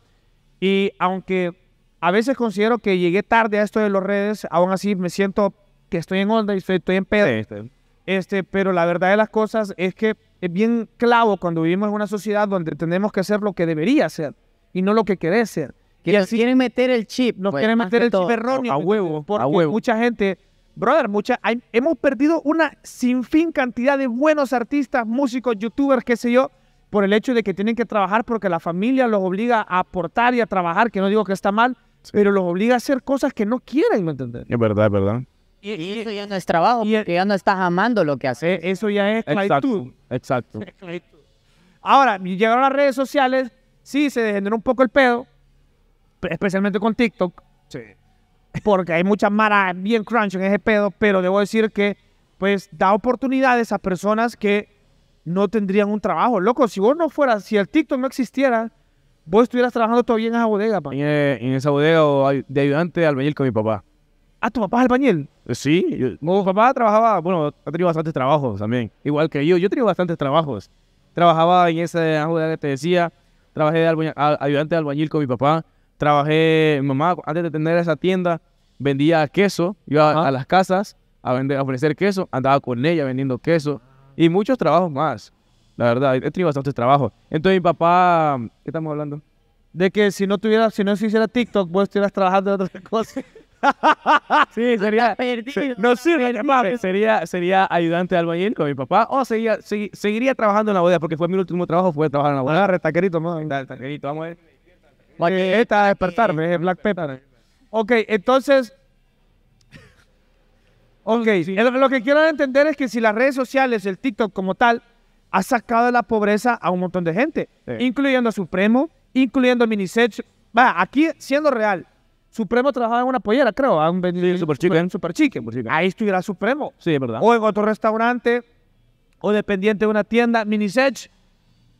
y aunque a veces considero que llegué tarde a esto de las redes, aún así me siento que estoy en onda y estoy, en pedo. Este. este, pero la verdad de las cosas es que es bien clavo cuando vivimos en una sociedad donde tenemos que hacer lo que debería ser y no lo que querés ser. Que quieren meter el chip. Nos pues, quieren meter el chip erróneo. A huevo. Porque mucha gente, brother, mucha, hemos perdido una sinfín cantidad de buenos artistas, músicos, youtubers, qué sé yo, por el hecho de que tienen que trabajar porque la familia los obliga a aportar y a trabajar, que no digo que está mal, pero los obliga a hacer cosas que no quieren, ¿me entiendes? Es verdad, es verdad. Y, eso ya no es trabajo, porque ya no estás amando lo que e-, haces. Eso ya es esclavitud. Exacto. exacto. Ahora, llegaron las redes sociales, sí, se degeneró un poco el pedo, especialmente con TikTok. Sí. Porque hay muchas maras bien crunch en ese pedo, pero debo decir que, pues, da oportunidades a personas que no tendrían un trabajo. Loco, si vos no fueras, si el TikTok no existiera, vos estuvieras trabajando todavía en esa bodega, eh, En, esa bodega de ayudante albañil con mi papá. Ah, tu papá es albañil. Eh, sí, mi papá trabajaba, bueno, ha tenido bastantes trabajos también, igual que yo. Yo he tenido bastantes trabajos. Trabajaba en esa bodega que te decía, trabajé de ayudante de albañil con mi papá, trabajé, mi mamá, antes de tener esa tienda, vendía queso, iba a, las casas a, vender, a ofrecer queso, andaba con ella vendiendo queso y muchos trabajos más. La verdad, he tenido bastante trabajo. Entonces mi papá, ¿qué estamos hablando? De que si no tuviera, si no se hiciera TikTok, vos estuvieras trabajando en otra cosa. sí, sería. no sirve, madre. Sería, sería ayudante de albañil con mi papá. O seguiría trabajando en la bodega, porque fue mi último trabajo, fue trabajar en la bodega. Agarre, taquerito, vamos a ver. Eh, a despertarme, es Black Pepper. Ok, entonces. Ok, lo que quiero entender es que si las redes sociales, el TikTok como tal, ha sacado de la pobreza a un montón de gente, incluyendo a Supremo, incluyendo a Minisech. Va, aquí, siendo real, Supremo trabajaba en una pollera, creo, a un sí, super, chicken. Ahí estuviera Supremo. Sí, es verdad. O en otro restaurante, o dependiente de una tienda. Minisech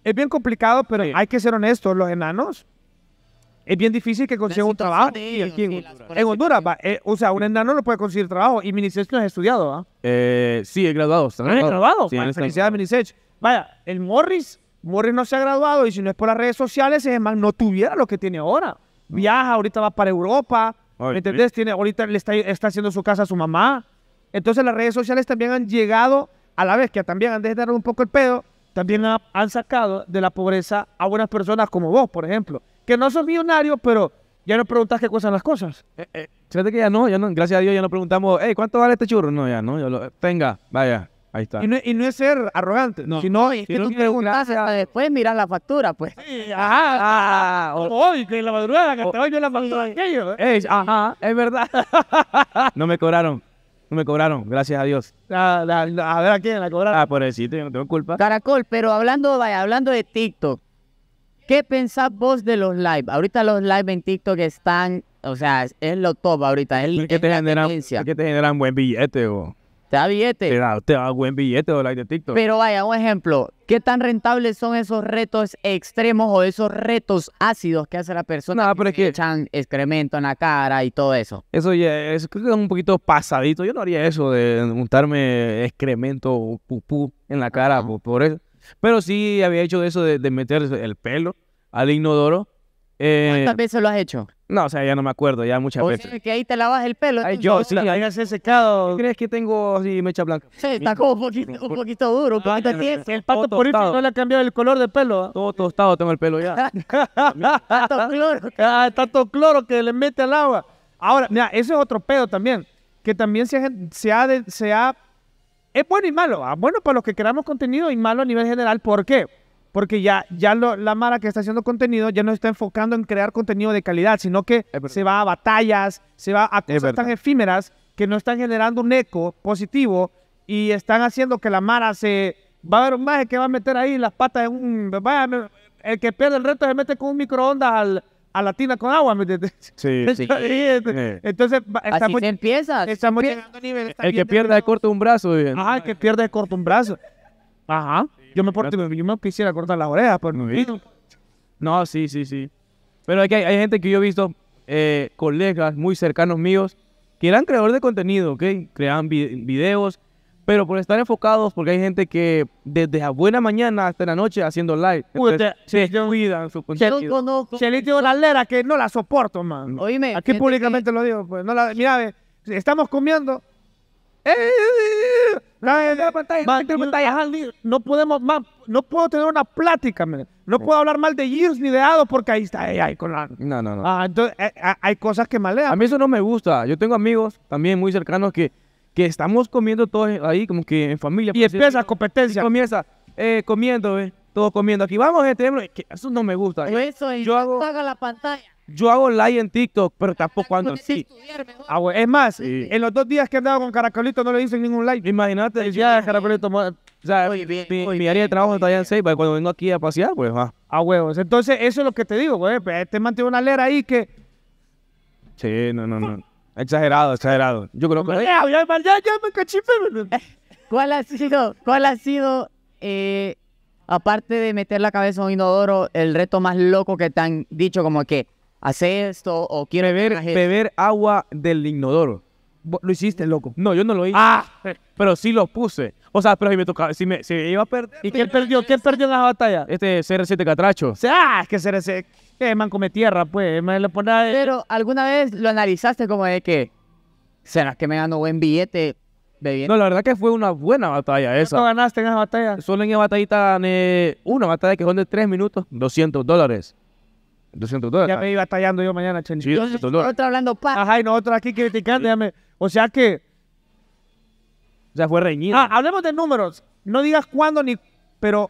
es bien complicado, pero hay que ser honestos, los enanos. Es bien difícil que consigan un trabajo aquí en, Honduras. Eh, o sea, un enano no puede conseguir trabajo y Minisech no es estudiado, ¿ah? ¿eh? sí, es graduado. graduado. ¿No es graduado? Sí, Minisech. Vaya, el Morris, Morris no se ha graduado y si no es por las redes sociales, es más, no tuviera lo que tiene ahora. Viaja, ahorita va para Europa, ¿me entendés? Tiene, ahorita le está, haciendo su casa a su mamá. Entonces las redes sociales también han llegado, a la vez que también han dejado un poco el pedo, también han sacado de la pobreza a buenas personas como vos, por ejemplo, que no sos millonario, pero ya no preguntas qué cuestan las cosas. Eh, eh, fíjate que ya no, ya no, gracias a Dios ya no preguntamos, hey, ¿cuánto vale este churro? No, ya no, yo lo, tenga, vaya, Ahí está. Y no, y no es ser arrogante, no. sino es que tú preguntas ah, después mirar la factura, pues. ajá. Ah, hoy, que en la madrugada, que yo la factura aquello. ¿eh? ajá, es verdad. no me cobraron. No me cobraron, gracias a Dios. a ver a quién la cobraron. Ah, por el sitio, yo no tengo culpa. Caracol, pero hablando, hablando de TikTok, ¿qué pensás vos de los live? Ahorita los live en TikTok están, o sea, es, lo top ahorita, es, que te generan, es que te generan buen billete, o te da billete. Te da, buen billete o like de TikTok. Pero vaya, un ejemplo. ¿Qué tan rentables son esos retos extremos o esos retos ácidos que hace la persona que echan excremento en la cara y todo eso? Eso ya es, creo que es un poquito pasadito. Yo no haría eso de untarme excremento o pupú en la cara por, eso. Pero sí había hecho eso de, de meter el pelo al inodoro eh, ¿Cuántas veces lo has hecho? No, o sea, ya no me acuerdo, ya muchas o veces. Sea, que ahí te lavas el pelo. yo, sí, ahí hace secado. ¿Qué crees que tengo así mecha blanca? Sí, está como un poquito, un duro, un ah, poquito tieso. El pato por irse no le ha cambiado el color de pelo. ¿ah? Todo tostado tengo el pelo ya. tanto cloro. Ah, tanto cloro que le mete al agua. Ahora, mira, ese es otro pedo también. Que también se, ha, se ha... Es bueno y malo. Ah, bueno para los que creamos contenido y malo a nivel general. ¿Por qué? Porque ya, ya la Mara que está haciendo contenido ya no está enfocando en crear contenido de calidad, sino que se va a batallas, se va a cosas tan efímeras que no están generando un eco positivo y están haciendo que la Mara se. Va a ver un maje que va a meter ahí las patas en un. el que pierde el reto se mete con un microondas a la tina con agua, Sí, sí. Entonces, estamos, Así se empieza. llegando El que pierde corta un brazo. Bien. Ah, el que pierde corta un brazo. Ajá. Yo me, yo quisiera cortar las orejas, por no. No, sí, sí, sí. Pero hay, hay gente que yo he visto, eh, colegas muy cercanos míos, que eran creadores de contenido, ¿ok? Creaban videos, pero por estar enfocados, porque hay gente que desde la buena mañana hasta la noche haciendo live, Entonces, se cuidan su contenido. Se le la lera que no la soporto, man. Oíme, Aquí públicamente lo digo, pues. No la, mira, estamos comiendo. ¡Eh! no podemos más, no puedo tener una plática, no puedo hablar mal de Gears ni de Ado porque ahí está, ahí, con la... No, no, no. Ah, entonces eh, eh, hay cosas que malean. A mí eso no me gusta. Yo tengo amigos también muy cercanos que, que estamos comiendo todos ahí como que en familia. Y empieza competencia. comienza eh, comiendo, eh, todos comiendo. Aquí vamos, gente, eso no me gusta. Eso, yo hago... la pantalla. Yo hago like en TikTok, pero ah, tampoco ando sí. Ah, Es más, en los dos días que andaba con Caracolito no le hice ningún live. Imagínate, Ya Caracolito, o sea, mi, área de trabajo está allá en Seiba, cuando vengo aquí a pasear, pues va. A ah, huevos. Entonces, eso es lo que te digo, güey. Pues, este mantiene una lera ahí que... Sí, no, no, no. Exagerado, exagerado. Yo creo que... Ya, ya, me cachipe. Eh, ¿Cuál ha sido, cuál ha sido eh, aparte de meter la cabeza en un inodoro, el reto más loco que te han dicho como que hace esto o quiere beber, agua del inodoro. Lo hiciste, loco. No, yo no lo hice. Ah, pero sí lo puse. O sea, pero si me tocaba, si me, iba a perder. ¿Y quién perdió? ¿Quién perdió en la batalla? Este CR7 Catracho. Ah, es que CR7, que man come tierra, pues. pone Pero alguna vez lo analizaste como de que, ¿será que me ganó buen billete bebiendo? No, la verdad que fue una buena batalla esa. ganaste en esa batalla? Solo en esa batallita gané una batalla que son de tres minutos, 200 dólares. 200 dólares. Ya me iba tallando yo mañana, Cheney. Sí, nosotros hablando pa. Ajá, y nosotros aquí criticando, ya me... O sea que... Ya fue reñido. Ah, hablemos de números. No digas cuándo ni... Pero...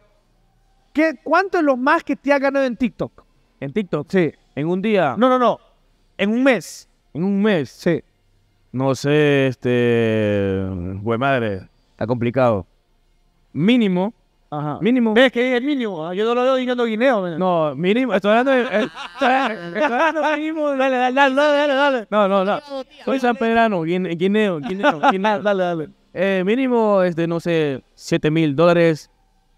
¿qué, ¿Cuánto es lo más que te has ganado en TikTok? ¿En TikTok? Sí. ¿En un día? No, no, no. En un mes. ¿En un mes? Sí. No sé, este... Güey madre, está complicado. Mínimo Ajá. Mínimo. ¿Ves que es el mínimo? Ah, yo no lo veo diciendo guineo. No, mínimo, estoy hablando de. eh, Estoy hablando hablando mínimo. Dale, dale, dale, dale, No, no, no. Soy San Pedrano, guineo, guineo, guineo. Dale, dale. Eh, mínimo, de, este, no sé, 7 mil dólares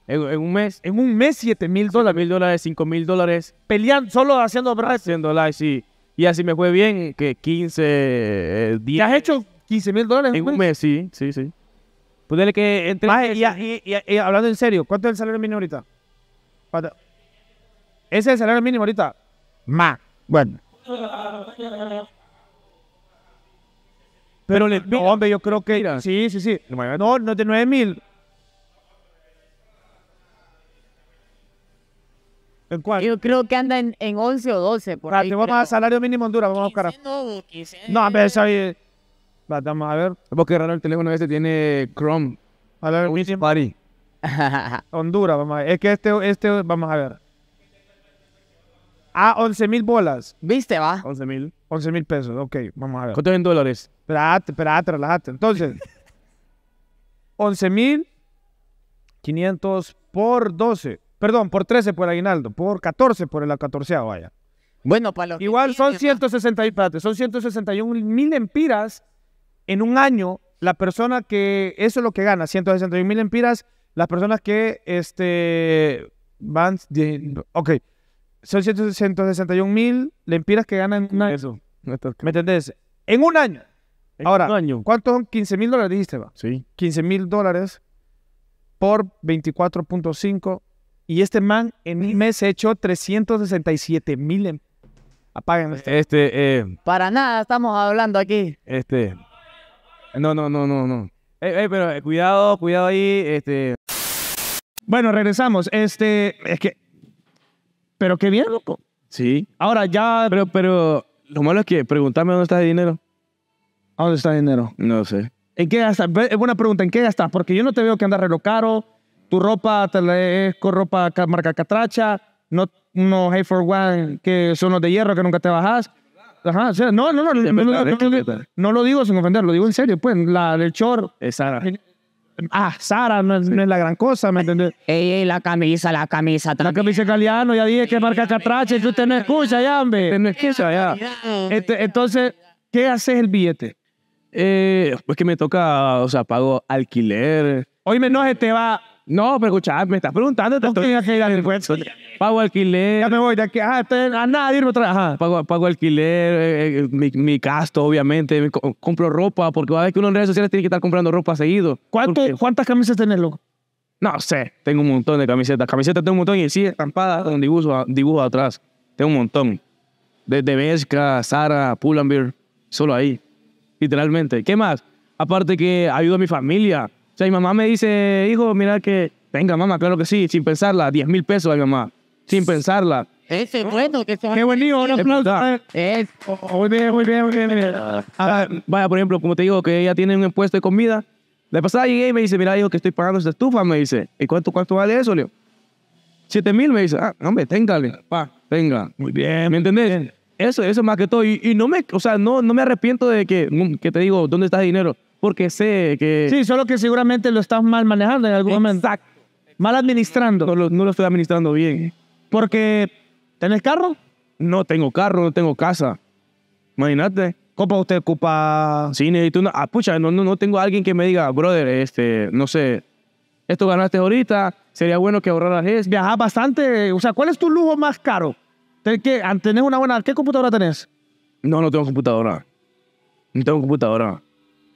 en, un mes. En un mes, 7 mil dólares. mil dólares, 5 mil dólares, Peleando, solo haciendo brazos. haciendo likes sí. y así me fue bien, que 15, eh, ¿Te has hecho 15 mil dólares en un mes? en un mes, sí, sí, sí. Pues que... Entre... y, hablando en serio, ¿cuánto es el salario mínimo ahorita? Ese es el salario mínimo ahorita. Más. Bueno. Pero le, no, hombre, yo creo que. sí, sí, sí. No, no de 9 mil. ¿En cuál? Yo creo que anda en, 11 o 12. Por vamos pero... a salario mínimo en Honduras, vamos a buscar. No, hombre, Vamos a ver. Vos qué raro el teléfono ese tiene Chrome. A ver, Party. Honduras, vamos a ver. Es que este, este, vamos a ver. A ah, 11 mil bolas. ¿Viste, va? 11 mil. 11 mil pesos, ok, vamos a ver. ¿Cuánto en dólares? Espérate, espérate, relájate. Entonces, 11 mil 500 por 12. Perdón, por 13 por el aguinaldo, por 14 por el 14, vaya. Bueno, para los Igual son y espérate, son 161 mil empiras en un año, la persona que, eso es lo que gana, 161 mil empiras, las personas que este, van, ok, son 161 mil lempiras que ganan en Eso. ¿Me entendés? En un año. Ahora, ¿cuánto año. ¿cuántos son 15 mil dólares, dijiste, va? Sí. 15 mil dólares por 24.5. Y este man en un mes se echó 367 mil. Em, apáguenme. Este. este, eh, Para nada estamos hablando aquí. Este. No, no, no, no, no. Ey, pero eh, cuidado, cuidado ahí, este... Bueno, regresamos. Este, es que... Pero qué bien, loco. Sí. Ahora ya... Pero, pero, lo malo es que preguntarme dónde está el dinero. ¿A dónde está el dinero? No sé. ¿En qué gastas? Es buena pregunta, ¿en qué gastas? Porque yo no te veo que andas lo caro, tu ropa te es con ropa marca catracha, no, no Hey for One, que son los de hierro que nunca te bajas. Ajá, o sea, no, no, no, no, ¿eh? no lo digo sin ofender, lo digo en serio, pues, la del chor Es Sara. Eh, ah, Sara no es, la gran cosa, ¿me entiendes? Ey, ey, la camisa, la camisa. La camisa caliano, ya dije que marca catrache, tú te no escucha ya, hombre. te no escucha ya. Entonces, ¿qué haces el billete? pues que me toca, o sea, pago alquiler. Hoy menos te va no, pero escucha, me estás preguntando, te que ir al impuesto. Pago alquiler. Ya me voy de aquí. Ah, a nada, irme otra Pago, alquiler, eh, eh, mi, mi gasto, obviamente. compro ropa, porque a ver que uno en redes sociales tiene que estar comprando ropa seguido. ¿Cuántas camisas tenés, loco? No sé, tengo un montón de camisetas. Camisetas tengo un montón y sí, estampadas con dibujo atrás. Tengo un montón. Desde Vesca, Sara, Pull&Bear, solo ahí. Literalmente. ¿Qué más? Aparte que ayudo a mi familia. O sea, mi mamá me dice, hijo, mira que, venga, mamá, claro que sí, sin pensarla, diez mil pesos a mi mamá, sin pensarla. Ese es oh, bueno, que se Qué buen hijo, un aplauso. Ah. Es. Oh, oh, muy bien, muy bien, muy bien. Ah, vaya, por ejemplo, como te digo, que ella tiene un impuesto de comida. La pasada llegué y me dice, mira, hijo, que estoy pagando esta estufa, me dice. ¿Y cuánto, cuánto vale eso, Leo? 7 mil, me dice. Ah, hombre, téngale, pa, tenga. Muy bien. ¿Me entendés? Eso, eso más que todo. Y, no me, o sea, no, no me arrepiento de que, mm, que te digo, ¿dónde está el dinero? porque sé que... Sí, solo que seguramente lo estás mal manejando en algún momento. Mal administrando. No lo, estoy administrando bien. Porque, ¿tenés carro? No tengo carro, no tengo casa. Imagínate. ¿Copa usted ocupa? Sí, necesito una... Ah, pucha, no, no, no tengo a alguien que me diga, brother, este, no sé, esto ganaste ahorita, sería bueno que ahorraras eso. Viajas bastante. O sea, ¿cuál es tu lujo más caro? ¿Tenés una buena... ¿Qué computadora tenés? No, no tengo computadora. No tengo computadora.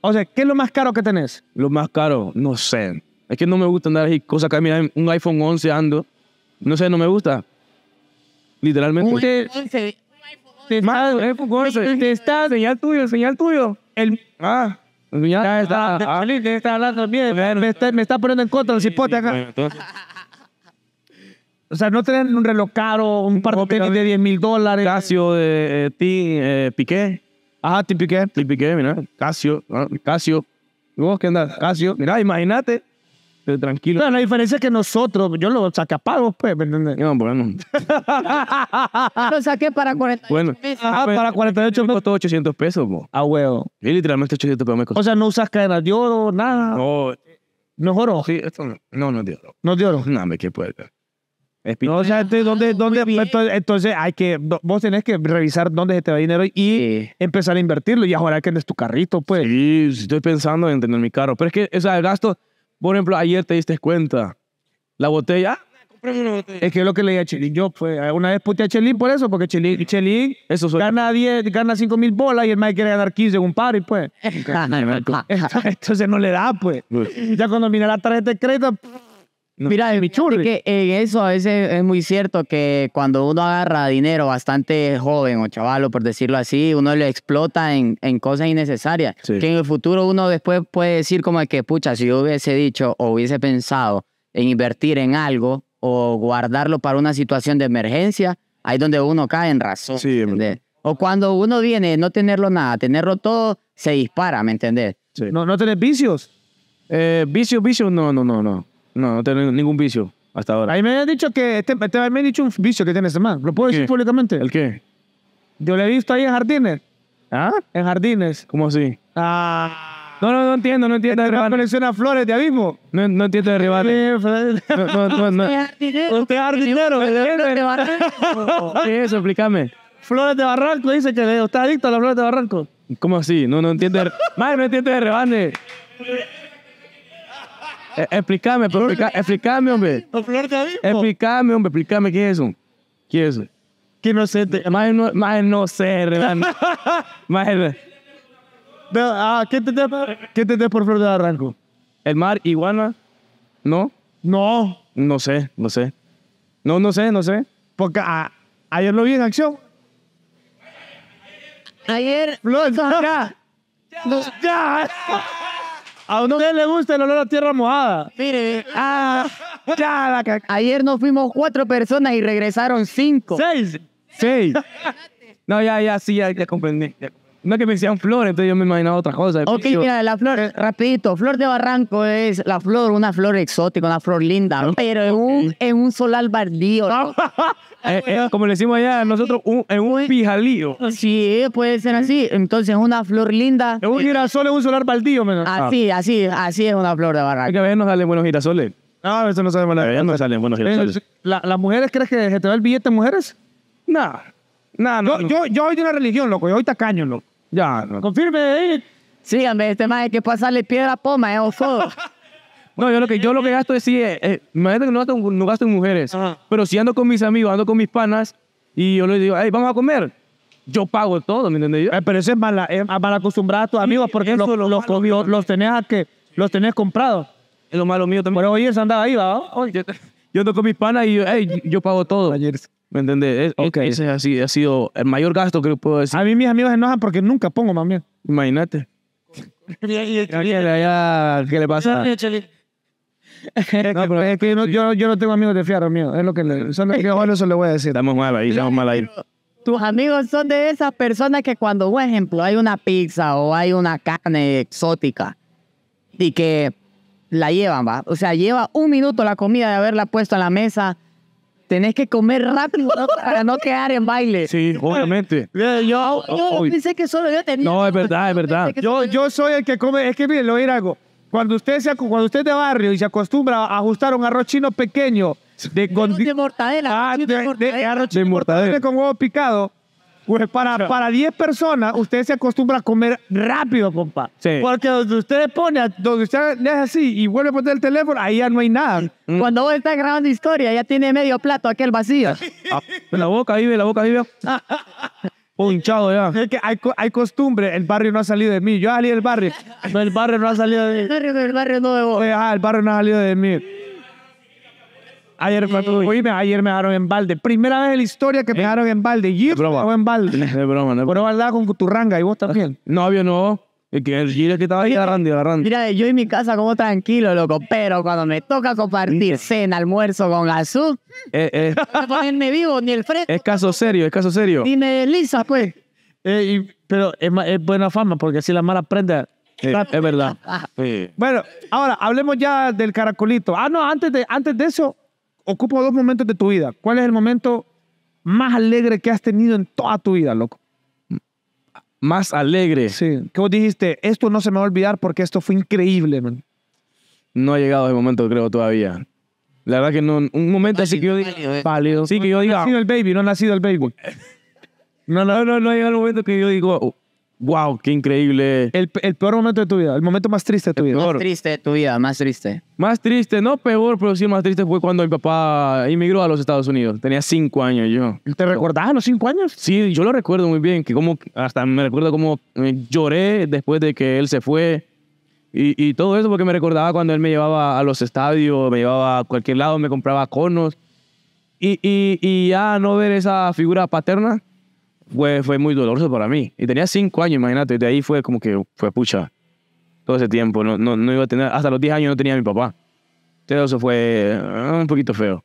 O sea, ¿qué es lo más caro que tenés? Lo más caro, no sé. Es que no me gusta andar así, cosas que mira, un iPhone 11 ando. No sé, no me gusta. Literalmente. Un te, está, más, iPhone 11. Te está, señal tuyo, señal tuyo. El, ah, señal. Ya está. Ah, ah. está hablando bien. Me está, poniendo en contra el cipote acá. O sea, no tener un reloj caro, un par de tenis de 10 mil dólares. Casio, de eh, ti, eh, Piqué. Ah, Tipiqué, Tipiqué, mira, Casio, ah, Casio. vos qué andas? Casio, mira, imagínate. tranquilo. la diferencia es que nosotros, yo lo saqué a pagos, pues, ¿me entendés? No, lo saqué para 48 bueno, pesos. para 48 me costó 800 pesos, po. Ah, huevo. Y literalmente 800 pesos me costó. O sea, no usas cadenas de oro, nada. No. ¿No es oro? Sí, esto no. No, no es de oro. ¿No es de oro? No, me qué puede no, o sea, entonces, ¿dónde, ah, entonces, hay que, vos tenés que revisar dónde se te va dinero y empezar a invertirlo y ahora que en tu carrito, pues. Sí, estoy pensando en tener mi carro, pero es que, o sea, el gasto, por ejemplo, ayer te diste cuenta, la botella, es que es lo que le a Chelín. Yo, pues, una vez puteé a Chelín por eso, porque Chelín, eso gana 10, gana 5 mil bolas y el maestro quiere ganar 15 en un y pues. Entonces no le da, pues. pues. Ya cuando mira la tarjeta de crédito, Mira, es que en eh, eso a veces es muy cierto que cuando uno agarra dinero bastante joven o chavalo, por decirlo así, uno lo explota en, cosas innecesarias. Que en el futuro uno después puede decir como que, pucha, si yo hubiese dicho o hubiese pensado en invertir en algo o guardarlo para una situación de emergencia, ahí donde uno cae en razón. Sí, o cuando uno viene no tenerlo nada, tenerlo todo, se dispara, ¿me entendés? No, no tenés vicios. Eh, vicios, vicios, no, no, no, no. No, no tengo ningún vicio hasta ahora. Ahí me han dicho que. Este, este, me han dicho un vicio que tiene ese ¿Lo puedo decir públicamente? ¿El qué? Yo lo he visto ahí en jardines. ¿Ah? En jardines. ¿Cómo así? Ah. No, no, no entiendo, no entiendo. Este colecciona flores de abismo. No, no entiendo de rivales. Usted es Usted es jardinero. ¿Qué es eso? Explícame. Flores de barranco, dice que usted es adicto a las flores de barranco. ¿Cómo así? No, no entiendo. De... Madre, no entiendo de rebanes. Eh, explícame, explícame, flor de hombre. Explícame, hombre, explícame qué es eso. ¿Qué es eso? Qué sé. Más no, más no sé, hermano. más ah, ¿qué te qué te por flor de arranco? El mar, iguana. ¿No? No. No sé, no sé. No, no sé, no sé. Porque ah, ayer lo vi en acción. Ayer. Flor, ya. ya. ya. A uno le gusta el olor a tierra mojada. Mire, ah, Ayer nos fuimos cuatro personas y regresaron cinco. Seis. Seis. No, ya, ya, sí, ya, ya Ya comprendí. No que me decían flor, entonces yo me imaginaba otra cosa. Ok, mira, la flor, rapidito, flor de barranco es la flor, una flor exótica, una flor linda, pero en un, en un solar bardío. Eh, eh, como le decimos allá, nosotros en un pijalío. Sí, puede ser así. Entonces, una flor linda. Es un girasol en un solar baldío, menos. Ah. Así, así, así es una flor de barranco. Hay que a veces nos salen buenos girasoles. No, eso no sale no salen buenos girasoles. Eh, ¿Las mujeres crees que se te va el billete, mujeres? Nada, nada. no, yo, no. Yo, yo de una religión, loco. Yo hoy tacaño, loco. Ya, Confirme, a Síganme, este más hay que pasarle piedra a poma, es todo. No, yo lo que, yo lo que gasto es, sí, eh, eh imagínate que no gasto, en mujeres, pero si ando con mis amigos, ando con mis panas, y yo les digo, hey, vamos a comer. Yo pago todo, ¿me entiendes? Eh, pero eso es mala, es ah, mal acostumbrar a tus amigos porque los, los, los, tenés a que, los tenés comprados. Es lo malo mío también. Pero hoy se andaba ahí, ¿va? Yo, yo, ando con mis panas y yo, hey, yo pago todo. Ayer. ¿Me entiendes? Es, e okay. E ese ha sido, ha sido el mayor gasto que puedo decir. A mí mis amigos enojan porque nunca pongo más Imagínate. ¿Qué le pasa? No, es que yo, yo, no tengo amigos de fiar, mío. Es lo que le, le voy a decir. Estamos mal ahí, estamos mal ahí. Tus amigos son de esas personas que cuando, por ejemplo, hay una pizza o hay una carne exótica y que la llevan, va. O sea, lleva un minuto la comida de haberla puesto en la mesa tenés que comer rápido para no quedar en baile. Sí, obviamente. Yo, yo, oh, oh, oh. pensé que solo yo tenía. No, es verdad, es verdad. Yo, yo soy el que come, es que mire, lo voy a ir algo. Cuando usted, se, cuando usted es de barrio y se acostumbra a ajustar un arroz chino pequeño de, de mortadela, ah, de, de, de, arroz chino de mortadela. con huevo picado, pues para, 10 personas, usted se acostumbra a comer rápido, compa. Porque donde usted le pone, donde usted le así y vuelve a poner el teléfono, ahí ya no hay nada. Mm. Mm. Cuando vos estás grabando historia, ya tiene medio plato aquel vacío. Ah, la boca vive, la boca vive. Punchado ya. Es que hay, costumbre, el barrio no ha salido de mí. Yo salí del barrio. el barrio no ha salido de mí. El barrio, el barrio no de vos. ah, el barrio no ha salido de mí. Ayer, ayer me dejaron en balde. Primera vez en la historia que me eh, dejaron en balde. y me en balde. De broma, no. Pero balda con ranga y vos también. No, yo no. Es que el es que estaba ahí agarrando y agarrando. Mira, yo en mi casa como tranquilo, loco. Pero cuando me toca compartir cena, almuerzo con azúcar, eh, eh. no me ponerme vivo ni el fresco. Es caso serio, es caso serio. Pues. Eh, y me pues. pero es, buena fama porque si la mala prende. es verdad. Bueno, ahora hablemos ya del caracolito. Ah, no, antes de, antes de eso, ocupo dos momentos de tu vida. ¿Cuál es el momento más alegre que has tenido en toda tu vida, loco? Más alegre. Sí. ¿Qué vos dijiste? Esto no se me va a olvidar porque esto fue increíble, man. No ha llegado el momento, creo, todavía. La verdad que no. Un momento así, que yo digo. Pálido. Eh. Sí, que yo diga. No ha nacido el baby, no ha nacido el baby. no, no, no, no ha llegado el momento que yo digo. Wow, qué increíble. El, peor momento de tu vida, el momento más triste de tu vida. Más triste de tu vida, más triste. Más triste, no peor, pero sí más triste fue cuando mi papá inmigró a los Estados Unidos. Tenía cinco años yo. ¿Te recordabas los cinco años? Sí, yo lo recuerdo muy bien, que como, hasta me recuerdo cómo eh, lloré después de que él se fue. Y, y, todo eso porque me recordaba cuando él me llevaba a los estadios, me llevaba a cualquier lado, me compraba conos. Y, y, y ya no ver esa figura paterna fue, fue muy doloroso para mí. Y tenía cinco años, imagínate. Y de ahí fue como que fue pucha. Todo ese tiempo no, no, no iba a tener, hasta los 10 años no tenía a mi papá. Entonces eso fue eh, un poquito feo.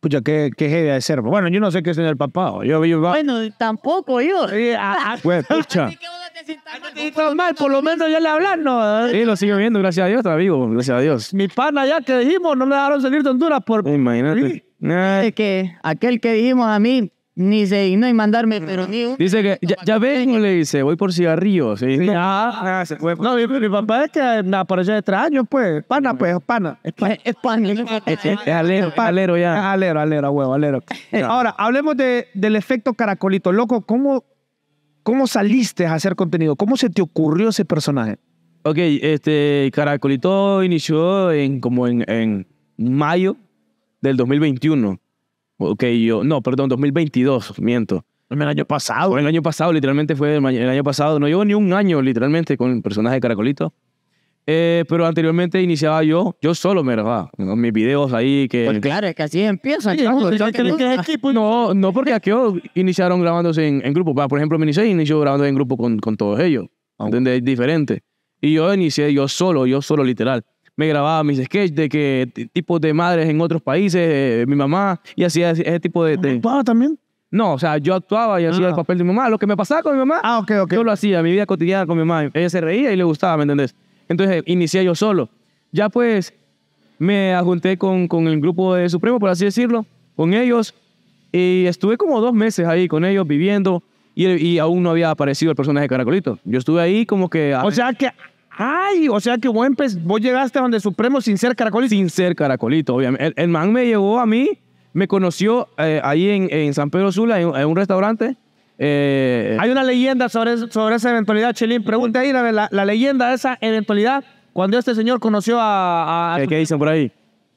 Pucha, qué, qué heavy de ser. Bueno, yo no sé qué es el papá. bueno, tampoco yo. Fue pues, pucha. Y mal, por lo menos ya le no ¿eh? Sí, lo sigo viendo, gracias a Dios, está vivo, gracias a Dios. Mi pana ya que dijimos, no le dejaron salir de Honduras por... Imagínate. que aquel que dijimos a mí, ni no y mandarme, pero ni un... Dice que, ya, ya vengo, le dice, voy por cigarrillos. sí ah, ah, ah No, mi, papá es que por allá de tres años, pues. Pana, pues, pana. Es, Es, Es, alero, alero ya. alero, alero, huevo, alero. Ahora, hablemos de, del efecto caracolito. Loco, ¿cómo, ¿cómo saliste a hacer contenido? ¿Cómo se te ocurrió ese personaje? Ok, este, Caracolito inició en, como en, en mayo del 2021 Ok, yo, no, perdón, 2022, miento. El año pasado. el año pasado, literalmente fue el, año pasado. No llevo ni un año, literalmente, con el personaje de Caracolito. Eh, pero anteriormente iniciaba yo, yo solo me grababa, ah, mis videos ahí que... Pues claro, es que así empieza. no, no, porque aquí iniciaron grabándose en, grupo. Por ejemplo, y inició grabando en grupo con, todos ellos, donde ah, es diferente. Y yo inicié yo solo, yo solo literal me grababa mis sketches de que tipos de madres en otros países, eh, mi mamá, y hacía ese, tipo de... de... ¿Papá también? No, o sea, yo actuaba y hacía el ah. papel de mi mamá. Lo que me pasaba con mi mamá, ah, yo lo hacía, mi vida cotidiana con mi mamá. Ella se reía y le gustaba, ¿me entendés? Entonces inicié yo solo. Ya pues me ajunté con, con el grupo de Supremo, por así decirlo, con ellos, y estuve como dos meses ahí con ellos viviendo. Y, y, aún no había aparecido el personaje de Caracolito. Yo estuve ahí como que... O sea que Ay, o sea que vos, vos llegaste a donde Supremo sin ser caracolito. Sin ser caracolito, obviamente. El, man me llevó a mí, me conoció eh, ahí en, San Pedro Sula, en, un restaurante. Eh, Hay una leyenda sobre, sobre esa eventualidad, Chelín. Pregunte ahí la, la, leyenda de esa eventualidad cuando este señor conoció a. a, eh, ¿Qué dicen por ahí?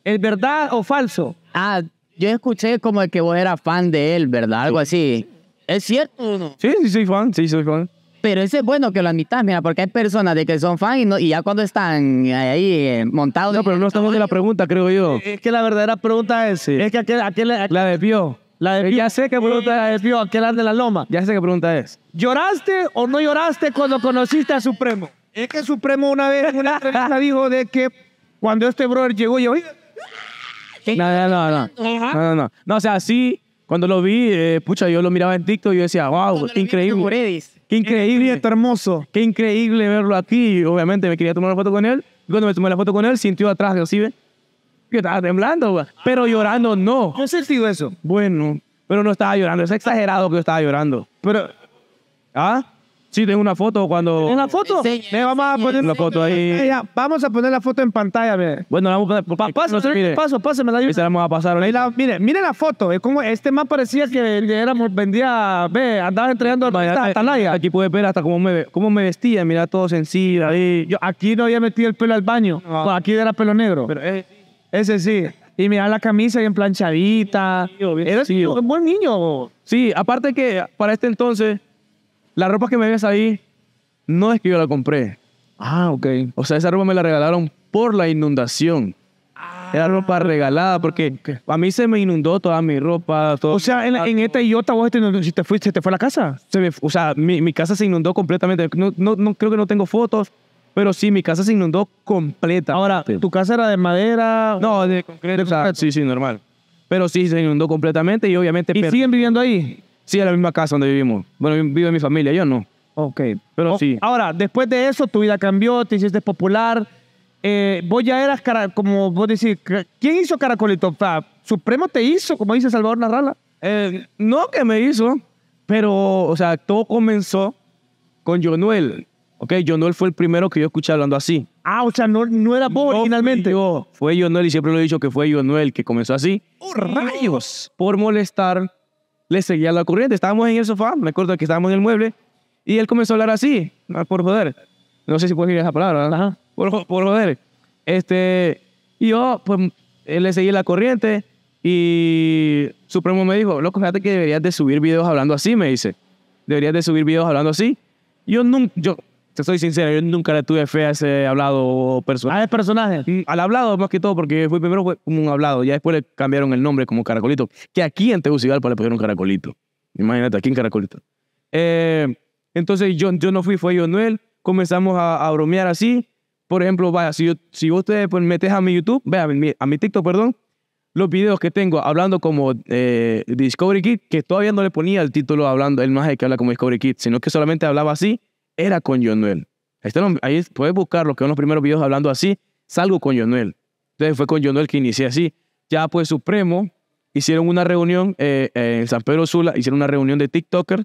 ¿Es verdad o falso? Ah, yo escuché como el que vos eras fan de él, ¿verdad? Algo así. ¿Es cierto o no? Sí, sí, soy fan, sí, soy fan. Pero eso es bueno que lo admitas, mira, porque hay personas de que son fans y, ya cuando están ahí eh, montados. No, pero no estamos de la pregunta, creo yo. Es que la verdadera pregunta es: es que aquel, la desvió. La eh, de ya sé qué pregunta la desvió, aquel de la loma. Ya sé qué pregunta es. ¿Lloraste o no lloraste cuando conociste a Supremo? Es que Supremo una vez en la entrevista dijo de que cuando este brother llegó, yo. No, no, no, no. No, no, no. o sea, sí, cuando lo vi, eh, pucha, yo lo miraba en TikTok y yo decía, wow, increíble. Qué increíble, está hermoso. Qué increíble verlo aquí. Obviamente me quería tomar La foto con él. Cuando me tomé la foto con él, sintió atrás de Ocibe que estaba temblando, pero ah. llorando no. ¿Qué he sentido eso. Bueno, pero no estaba llorando. Es exagerado que yo estaba llorando. Pero, ¿ah? Sí, tengo una foto cuando. ¿En la foto? Sí. vamos a poner la foto ahí. vamos a poner la foto en pantalla, mire. Bueno, vamos a poner. paso, la vamos a pasar. la, mire, mire la foto. este más parecía que, éramos, vendía, ve, andaba entregando hasta atalaya. Aquí puedes ver hasta cómo me, me vestía, mira, todo sencillo. Ahí. Yo aquí no había metido el pelo al baño. Pues, aquí era pelo negro. Pero eh, ese, sí. Y mira la camisa bien planchadita. Eres un buen niño. Sí, aparte que para este entonces la ropa que me ves ahí no es que yo la compré. Ah, ok. O sea, esa ropa me la regalaron por la inundación. Era ah. ropa regalada porque a mí se me inundó toda mi ropa. Todo o sea, en, en esta iota vos te, si te fuiste, te fue la casa. o sea, mi, casa se inundó completamente. No, creo que no tengo fotos, pero sí, mi casa se inundó completa. Ahora, ¿tu casa era de madera? No, de concreto. sí, sí, normal. Pero sí, se inundó completamente y obviamente... ¿Y siguen viviendo ahí? Sí, en la misma casa donde vivimos. Bueno, vive mi familia, yo no. Ok. Pero sí. Ahora, después de eso, tu vida cambió, te hiciste popular. Eh, vos ya eras, como vos decís, ¿quién hizo Caracolito? ¿Supremo te hizo, como dice Salvador Narrala? Eh, no que me hizo, pero, o sea, todo comenzó con Jonuel. Ok, Jonuel fue el primero que yo escuché hablando así. Ah, o sea, no, era vos no originalmente. Fue Jonuel y siempre lo he dicho que fue Jonuel que comenzó así. ¡Oh, rayos! Por molestar le seguía la corriente. Estábamos en el sofá, me acuerdo que estábamos en el mueble, y él comenzó a hablar así, ah, por joder. No sé si puedes decir esa palabra, por, joder. Este, y yo, pues, le seguí la corriente y Supremo me dijo, loco, fíjate que deberías de subir videos hablando así, me dice. Deberías de subir videos hablando así. Yo nunca, yo, te soy sincero, yo nunca le tuve fe a ese hablado personaje. ¿A mm, personaje? Al hablado más que todo, porque fue, primero fue como un hablado, ya después le cambiaron el nombre como Caracolito, que aquí en Tegucigalpa le pusieron Caracolito. Imagínate, aquí en Caracolito. Eh, entonces yo, yo no fui, fue yo, Noel. Comenzamos a, bromear así. Por ejemplo, vaya, si, yo, si vos te pues, metes a mi YouTube, vea, a mi, a mi TikTok, perdón, los videos que tengo hablando como eh, Discovery Kid, que todavía no le ponía el título hablando, el hace que habla como Discovery Kid, sino que solamente hablaba así era con Jonuel. Ahí, ahí puedes buscar lo que son los primeros videos hablando así, salgo con Jonuel. Entonces fue con Jonuel que inicié así. Ya pues Supremo hicieron una reunión eh, en San Pedro Sula, hicieron una reunión de TikToker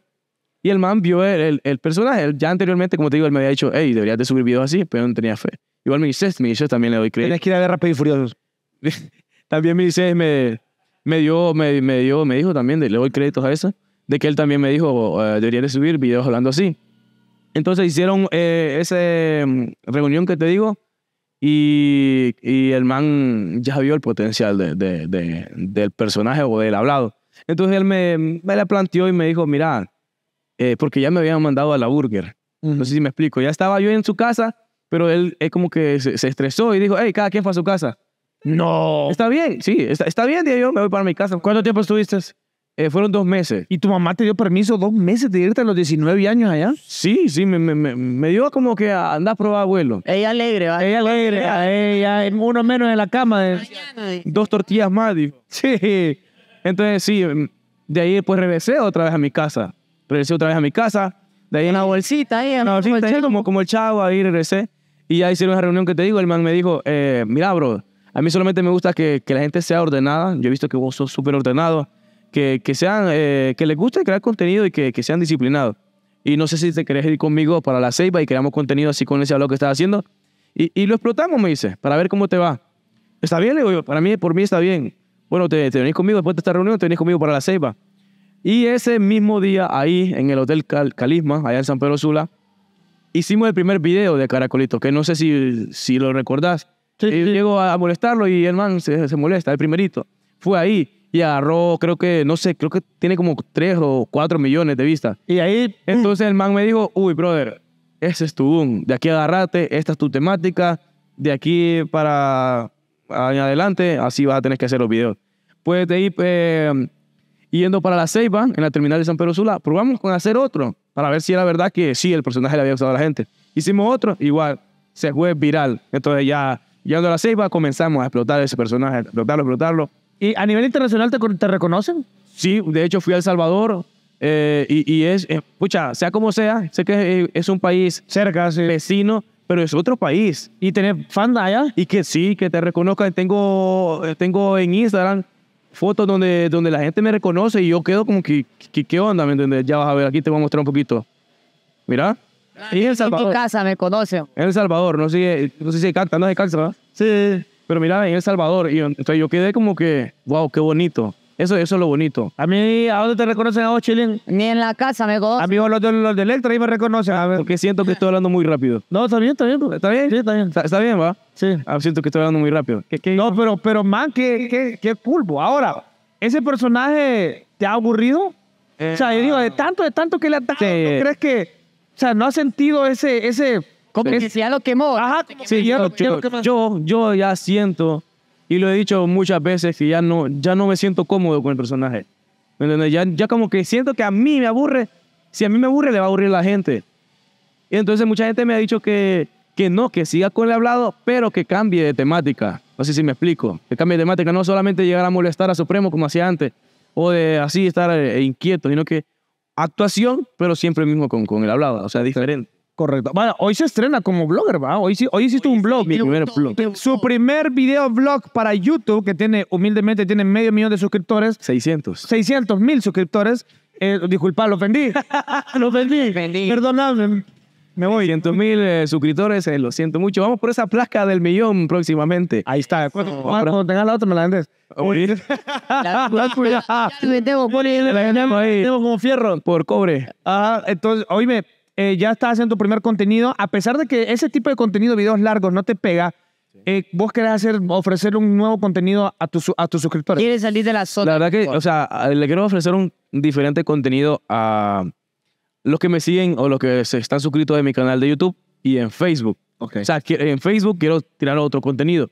y el man vio el, el, personaje. ya anteriormente, como te digo, él me había dicho, hey, deberías de subir videos así, pero no tenía fe. Igual me dices, me dice también le doy crédito. Tienes que ir a ver Rápido y Furiosos. también me dice me, me, dio, me, me, dio, me dijo también, le doy créditos a eso, de que él también me dijo, oh, eh, deberías de subir videos hablando así. Entonces hicieron eh, esa mm, reunión que te digo y, el man ya vio el potencial de, del personaje o del hablado. Entonces él me, la planteó y me dijo, mira, eh, porque ya me habían mandado a la burger. No sé si me explico. Ya estaba yo en su casa, pero él es como que se, estresó y dijo, hey, cada quien fue a su casa. No. Está bien, sí, está, bien, dije yo, me voy para mi casa. ¿Cuánto tiempo estuviste? Eh, fueron dos meses. ¿Y tu mamá te dio permiso dos meses de irte a los 19 años allá? Sí, sí, me, me, me dio como que anda a abuelo. Ella alegre, va Ella alegre, ella, uno menos en la cama. De, Dos tortillas más, Sí. Entonces, sí, em, de ahí pues regresé otra vez a mi casa. Regresé otra vez a mi casa. De ahí, en la bolsita, ahí, en la bolsita, como, como, el chavo, ahí regresé. Y ahí hicieron una reunión que te digo, el man me dijo, eh, mira, bro, a mí solamente me gusta que, que la gente sea ordenada. Yo he visto que vos sos súper ordenado que, que sean, eh, que les guste crear contenido y que, sean disciplinados. Y no sé si te querés ir conmigo para la Ceiba y creamos contenido así con ese blog que estás haciendo. Y, lo explotamos, me dice, para ver cómo te va. Está bien, le digo para mí, por mí está bien. Bueno, te, te venís conmigo después de esta reunión, te venís conmigo para la Ceiba. Y ese mismo día, ahí en el Hotel Calisma, allá en San Pedro Sula, hicimos el primer video de Caracolito, que no sé si, si lo recordás. Llegó eh, llego a molestarlo y el man se, se molesta, el primerito. Fue ahí y agarró, creo que, no sé, creo que tiene como 3 o 4 millones de vistas. Y ahí. Mm. Entonces el man me dijo, uy, brother, ese es tu boom. De aquí agarrate, esta es tu temática. De aquí para adelante, así vas a tener que hacer los videos. Pues de em, yendo para la Ceiba, en la terminal de San Pedro Sula, probamos con hacer otro para ver si era verdad que sí, el personaje le había gustado a la gente. Hicimos otro, igual, se fue viral. Entonces ya, yendo a la Ceiba, comenzamos a explotar ese personaje, explotarlo, explotarlo ¿Y a nivel internacional te, reconocen? Sí, de hecho fui a El Salvador, eh, y, es, escucha, eh, sea como sea, sé que eh, es, un país cerca, vecino, pero es otro país. Y tener fans allá. Y que sí, que te reconozcan. Tengo, tengo en Instagram fotos donde, donde la gente me reconoce y yo quedo como que, ¿qué onda? ¿Me Ya vas a ver, aquí te voy a mostrar un poquito. Mira. Y en El Salvador. tu casa me conoce. En El Salvador, no sé, no sé si canta, no se cansa, ¿verdad? Sí pero mira, en El Salvador. Y yo, entonces yo quedé como que, wow, qué bonito. Eso, eso es lo bonito. A mí, ¿a dónde te reconocen a vos, Ni en la casa me A mí los de, los Electra ahí me reconocen. Porque siento que estoy hablando muy rápido. No, está bien, está bien. Pues, está bien, sí, está bien. Está, bien, ¿va? Sí. Ah, siento que estoy hablando muy rápido. No, pero, pero man, qué, qué, pulpo. Ahora, ¿ese personaje te ha aburrido? o sea, yo digo, de eh. tanto, de tanto que le ha dado, crees que... O sea, ¿no has sentido ese... ese como que si ya lo quemó. Ajá, sí, ya lo, yo, yo, ya siento, y lo he dicho muchas veces, que ya no, ya no me siento cómodo con el personaje. Ya, ya como que siento que a mí me aburre. Si a mí me aburre, le va a aburrir la gente. Y entonces mucha gente me ha dicho que, que no, que siga con el hablado, pero que cambie de temática. No sé si me explico. Que cambie de temática, no solamente llegar a molestar a Supremo como hacía antes, o de así estar eh, inquieto, sino que actuación, pero siempre mismo con, con el hablado, o sea, diferente. Correcto. Bueno, hoy se estrena como blogger, ¿va? Hoy, hoy hiciste un blog. Mi primer blog. Su primer video blog para YouTube, que tiene, humildemente, tiene medio millón de suscriptores. 600. 600 mil suscriptores. Eh, disculpa, lo ofendí. lo ofendí. Perdóname. Me voy. 100 mil eh, suscriptores, eh, lo siento mucho. Vamos por esa placa del millón próximamente. Ahí está. Cuando, tengas la otra, me la vendes. la, la, la, como fierro. Por cobre. Ah, entonces, hoy me... Eh, ya estás haciendo tu primer contenido, a pesar de que ese tipo de contenido, videos largos, no te pega, eh, vos querés hacer, ofrecer un nuevo contenido a, a tus suscriptores. Quieres salir de la zona. La verdad que, o sea, le quiero ofrecer un diferente contenido a los que me siguen o los que se están suscritos de mi canal de YouTube y en Facebook. Okay. O sea, en Facebook quiero tirar otro contenido.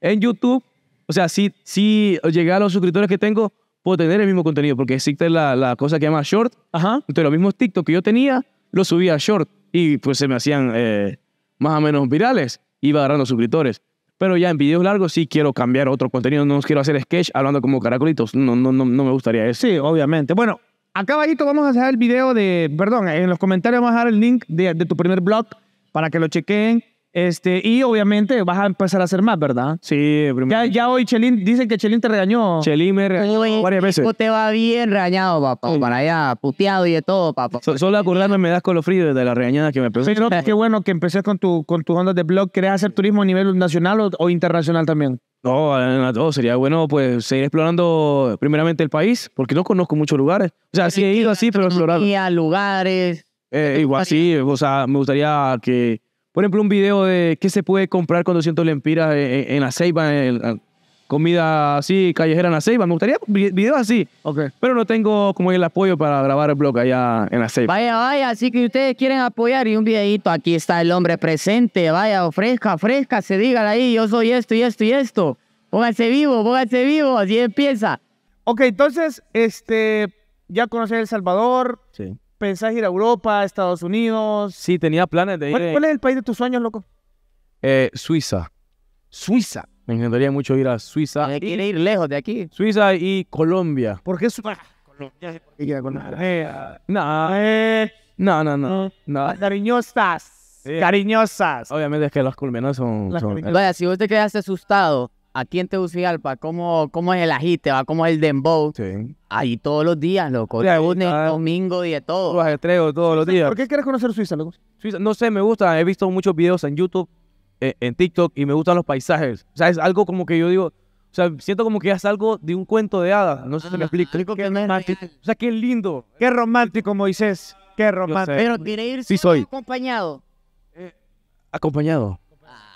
En YouTube, o sea, si, si llegué a los suscriptores que tengo, puedo tener el mismo contenido porque existe la, cosa que se llama Short. Ajá. Entonces, los mismos TikTok que yo tenía, lo subía a short y pues se me hacían eh, más o menos virales. Iba agarrando suscriptores. Pero ya en videos largos sí quiero cambiar otro contenido. No quiero hacer sketch hablando como caracolitos. No, no, no, no me gustaría eso. Sí, obviamente. Bueno, acá abajito vamos a dejar el video de... Perdón, en los comentarios vamos a dejar el link de, de tu primer blog para que lo chequen. Este, y obviamente vas a empezar a hacer más, ¿verdad? Sí, primero. Ya, ya hoy Chelín, dicen que Chelín te regañó. Chelín me regañó varias veces. Te va bien regañado, papá. Para allá, puteado y de todo, papá. Solo solo acordarme me das colofrío de la regañada que me pegó. Pero qué bueno que empecé con, tu, con tus ondas de blog. ¿Querés hacer turismo a nivel nacional o, internacional también? No, a Sería bueno pues seguir explorando primeramente el país, porque no conozco muchos lugares. O sea, sí he ido así, pero explorado. lugares. Eh, igual sí, o sea, me gustaría que por ejemplo, un video de qué se puede comprar con 200 lempiras en, la ceiba, comida así, callejera en la ceiba. Me gustaría videos así. Okay. Pero no tengo como el apoyo para grabar el blog allá en la ceiba. Vaya, vaya, así que ustedes quieren apoyar y un videito, aquí está el hombre presente, vaya, ofrezca, fresca, se digan ahí, yo soy esto y esto y esto. Pónganse vivo, pónganse vivo, así empieza. Ok, entonces, este, ya conoces El Salvador. Sí. ¿Pensás ir a Europa, Estados Unidos? Sí, tenía planes de ir. ¿Cuál, es el país de tus sueños, loco? Eh, Suiza. Suiza. Me encantaría mucho ir a Suiza. quiere ir lejos de aquí. Suiza y Colombia. ¿Por qué Suiza? Ah, Colombia. Colombia? No, no, no, Cariñosas. Cariñosas. Obviamente es que los colombianos son... Vaya, si vos te quedaste asustado aquí en Tegucigalpa, ¿cómo, cómo es el ajite, va? como es el dembow? Sí. Ahí todos los días, loco. Lunes, domingo y de todo. todos los días. ¿Por qué quieres conocer Suiza, loco? Suiza, no sé, me gusta. He visto muchos videos en YouTube, eh, en, TikTok, y me gustan los paisajes. O sea, es algo como que yo digo... O sea, siento como que ya algo de un cuento de hadas. No sé si me ah, explico. o sea, qué lindo. Qué romántico, Moisés. Qué romántico. Pero tiene ir soy. acompañado. Eh, acompañado.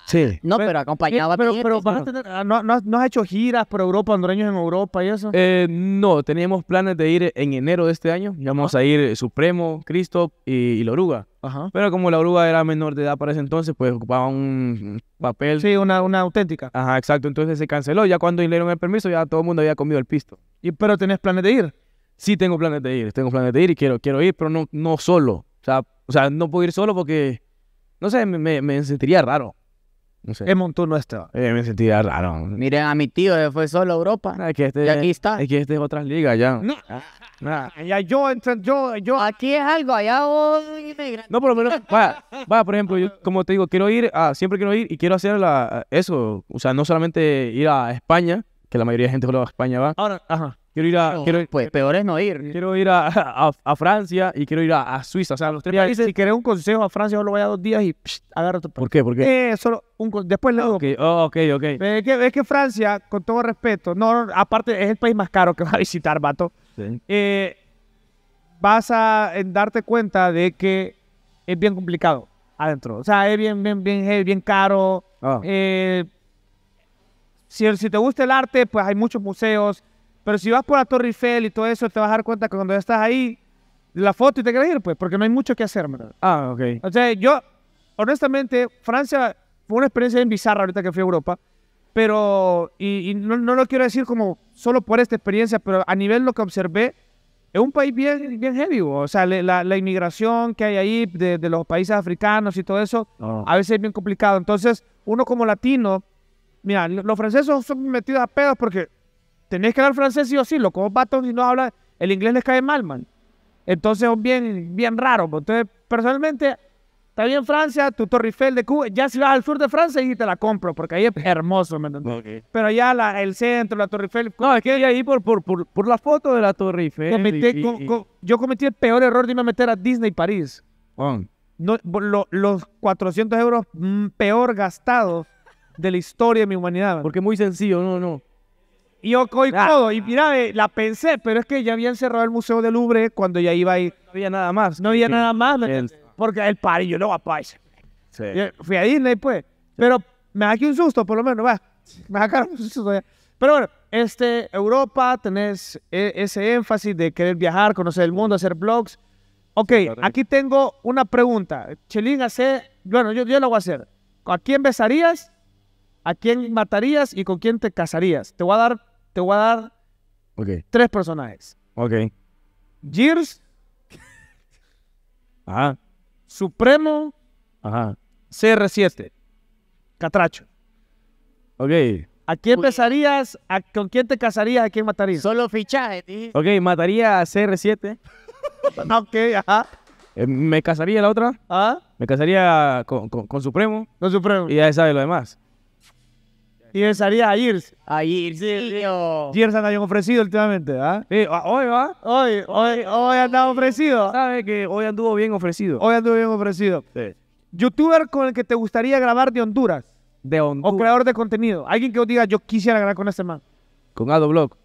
Sí. No, pero, acompañaba Pero, a tener, ¿no, no, has hecho giras por Europa, hondureños en Europa y eso? Eh, no, teníamos planes de ir en enero de este año. Íbamos vamos a ir eh, Supremo, Cristo y, La Oruga. Ajá. Pero como La Oruga era menor de edad para ese entonces, pues ocupaba un papel. Sí, una, auténtica. Ajá, exacto. Entonces se canceló. Ya cuando le dieron el permiso, ya todo el mundo había comido el pisto. ¿Y pero tenés planes de ir? Sí, tengo planes de ir. Tengo planes de ir y quiero, ir, pero no, solo. O sea, no puedo ir solo porque, no sé, me sentiría raro. Es montón nuestro. Eh, me sentía raro. Miren a mi tío, fue solo Europa. que este y aquí está. Es que este es otras ligas ya. No. Ah, yo, yo, yo. Aquí es algo, allá No, por lo menos, vaya, vaya, por ejemplo, yo, como te digo, quiero ir, ah, siempre quiero ir y quiero hacer la, eso. O sea, no solamente ir a España, que la mayoría de gente solo a España va. Ahora, ajá. Quiero ir a. quiero, pues peor es no ir. Quiero ir a, a, Francia y quiero ir a, Suiza. O sea, los tres países. Si quieres un consejo a Francia, solo vaya dos días y agarra tu. ¿Por qué? ¿Por qué? Eh, solo un, después le doy. Ah, oh, ok, ok. Es que, Francia, con todo respeto, no, aparte es el país más caro que vas a visitar, vato. Eh, vas a darte cuenta de que es bien complicado adentro. O sea, es bien, bien, bien, bien caro. Ah. Eh, si, si te gusta el arte, pues hay muchos museos pero si vas por la Torre Eiffel y todo eso, te vas a dar cuenta que cuando ya estás ahí, la foto y te quieres ir, pues, porque no hay mucho que hacer, Ah, ok. O sea, yo, honestamente, Francia fue una experiencia bien bizarra ahorita que fui a Europa, pero, y, no, lo quiero decir como solo por esta experiencia, pero a nivel lo que observé, es un país bien, bien heavy, o sea, la, inmigración que hay ahí de, los países africanos y todo eso, a veces es bien complicado. Entonces, uno como latino, mira, los franceses son metidos a pedos porque tenés que hablar francés sí o sí, como patos y no habla el inglés les cae mal, man. Entonces es bien, bien raro. Pues. Entonces, personalmente, está bien Francia, tu Torre Eiffel de Cuba, ya si vas al sur de Francia y te la compro, porque ahí es hermoso, ¿me entiendes? Pero ya el centro, la Torre Eiffel... No, es que ahí por, por, la foto de la Torre Eiffel... yo cometí el peor error de irme a meter a Disney París. los 400 euros mm, peor gastados de la historia de mi humanidad. Porque es muy sencillo, no, no. Y yo y ah. todo. Y mira, la pensé, pero es que ya habían cerrado el Museo del Louvre cuando ya iba ahí. No había nada más. No había nada más. Porque el parillo, yo no va a Fui a Disney, pues. Pero me da aquí un susto, por lo menos, va. Me sacaron un susto Pero bueno, este, Europa, tenés e, ese énfasis de querer viajar, conocer el mundo, hacer blogs. Ok, aquí tengo una pregunta. Chelín, hace, bueno, yo, yo la voy a hacer. ¿A quién besarías? ¿A quién matarías? ¿Y con quién te casarías? Te voy a dar te voy a dar tres personajes. Ok. Gears. Ajá. Supremo. Ajá. CR7. Catracho. Ok. ¿A quién empezarías? A, ¿Con quién te casarías? ¿A quién matarías? Solo fichaje, tío. Ok, mataría a CR7. ok, ajá. Eh, me casaría la otra. Ajá. Ah. Me casaría con, con, Supremo. Con Supremo. Y ya sabes lo demás. Y salía a Gears. A Gears, sí, tío. anda bien ofrecido últimamente, ¿ah? Sí, ah, hoy va. Hoy, hoy, hoy anda ofrecido. Sabe que hoy anduvo bien ofrecido. Hoy anduvo bien ofrecido. Youtuber con el que te gustaría grabar de Honduras. De Honduras. O creador de contenido. Alguien que os diga, yo quisiera grabar con este man. Con Adoblog.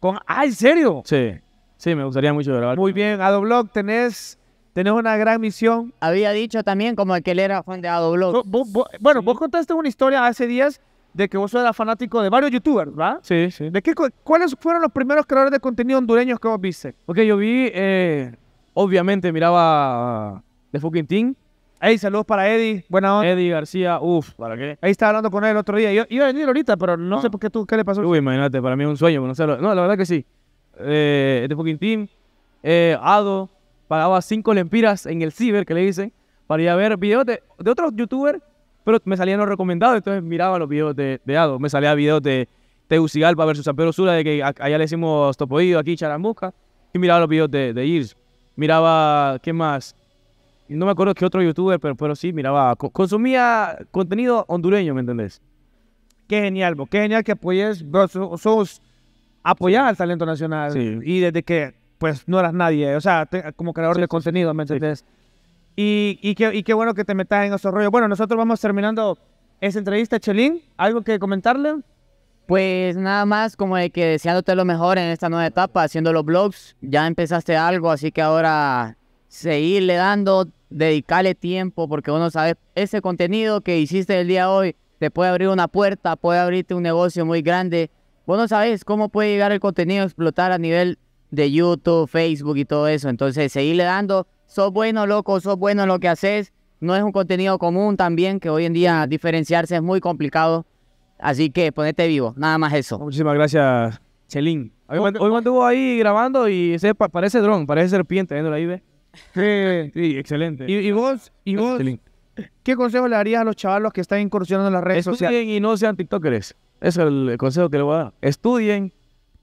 Con, ah, ¿en serio? Sí. Sí, me gustaría mucho grabar. Muy bien, Adoblog, tenés Tenés una gran misión. Había dicho también como que él era fan de Adoblog. Bueno, vos contaste una historia hace días de que vos eras fanático de varios youtubers, ¿verdad? Sí, sí. ¿Cuáles fueron los primeros creadores de contenido hondureños que vos viste? Ok, yo vi, eh, obviamente miraba The Fucking team. Hey, saludos para Eddie, buena onda. Eddie García, uff, ¿para qué? Ahí estaba hablando con él el otro día. Yo iba a venir ahorita, pero no ah. sé por qué tú, ¿qué le pasó? Uy, imagínate, para mí es un sueño conocerlo. Pues, no, la verdad que sí. Eh, The Fucking Team, eh, Ado, pagaba cinco lempiras en el ciber, que le dicen, para ir a ver videos de otros youtubers pero me salían los recomendados, entonces miraba los videos de, de Ado. Me salía videos de Tegucigalpa versus San Pedro Sula, de que allá le hicimos Topoído, aquí Charambuca, y miraba los videos de, de Miraba, ¿qué más? No me acuerdo qué otro youtuber, pero, pero sí, miraba, consumía contenido hondureño, ¿me entendés? Qué genial, vos, qué genial que apoyes, vos sos apoyar al talento nacional. Y desde que pues no eras nadie, o sea, como creador de contenido, ¿me entiendes? Y, qué, bueno que te metas en esos rollos. Bueno, nosotros vamos terminando esa entrevista, Chelín. ¿Algo que comentarle? Pues nada más como de que deseándote lo mejor en esta nueva etapa, haciendo los blogs. Ya empezaste algo, así que ahora seguirle dando, dedicarle tiempo, porque uno sabe, ese contenido que hiciste el día de hoy te puede abrir una puerta, puede abrirte un negocio muy grande. Vos no sabes cómo puede llegar el contenido a explotar a nivel de YouTube, Facebook y todo eso. Entonces, seguirle dando, sos bueno, loco, sos bueno en lo que haces. No es un contenido común también, que hoy en día diferenciarse es muy complicado. Así que ponete vivo, nada más eso. Muchísimas gracias, Chelín. Hoy, hoy mantuvo ahí grabando y ese parece dron, parece serpiente, viendo ahí, Sí, excelente. ¿Y, vos, y vos ¿qué consejo le darías a los chavalos que están incursionando en las redes sociales? Estudien y no sean tiktokers. Ese es el consejo que le voy a dar. Estudien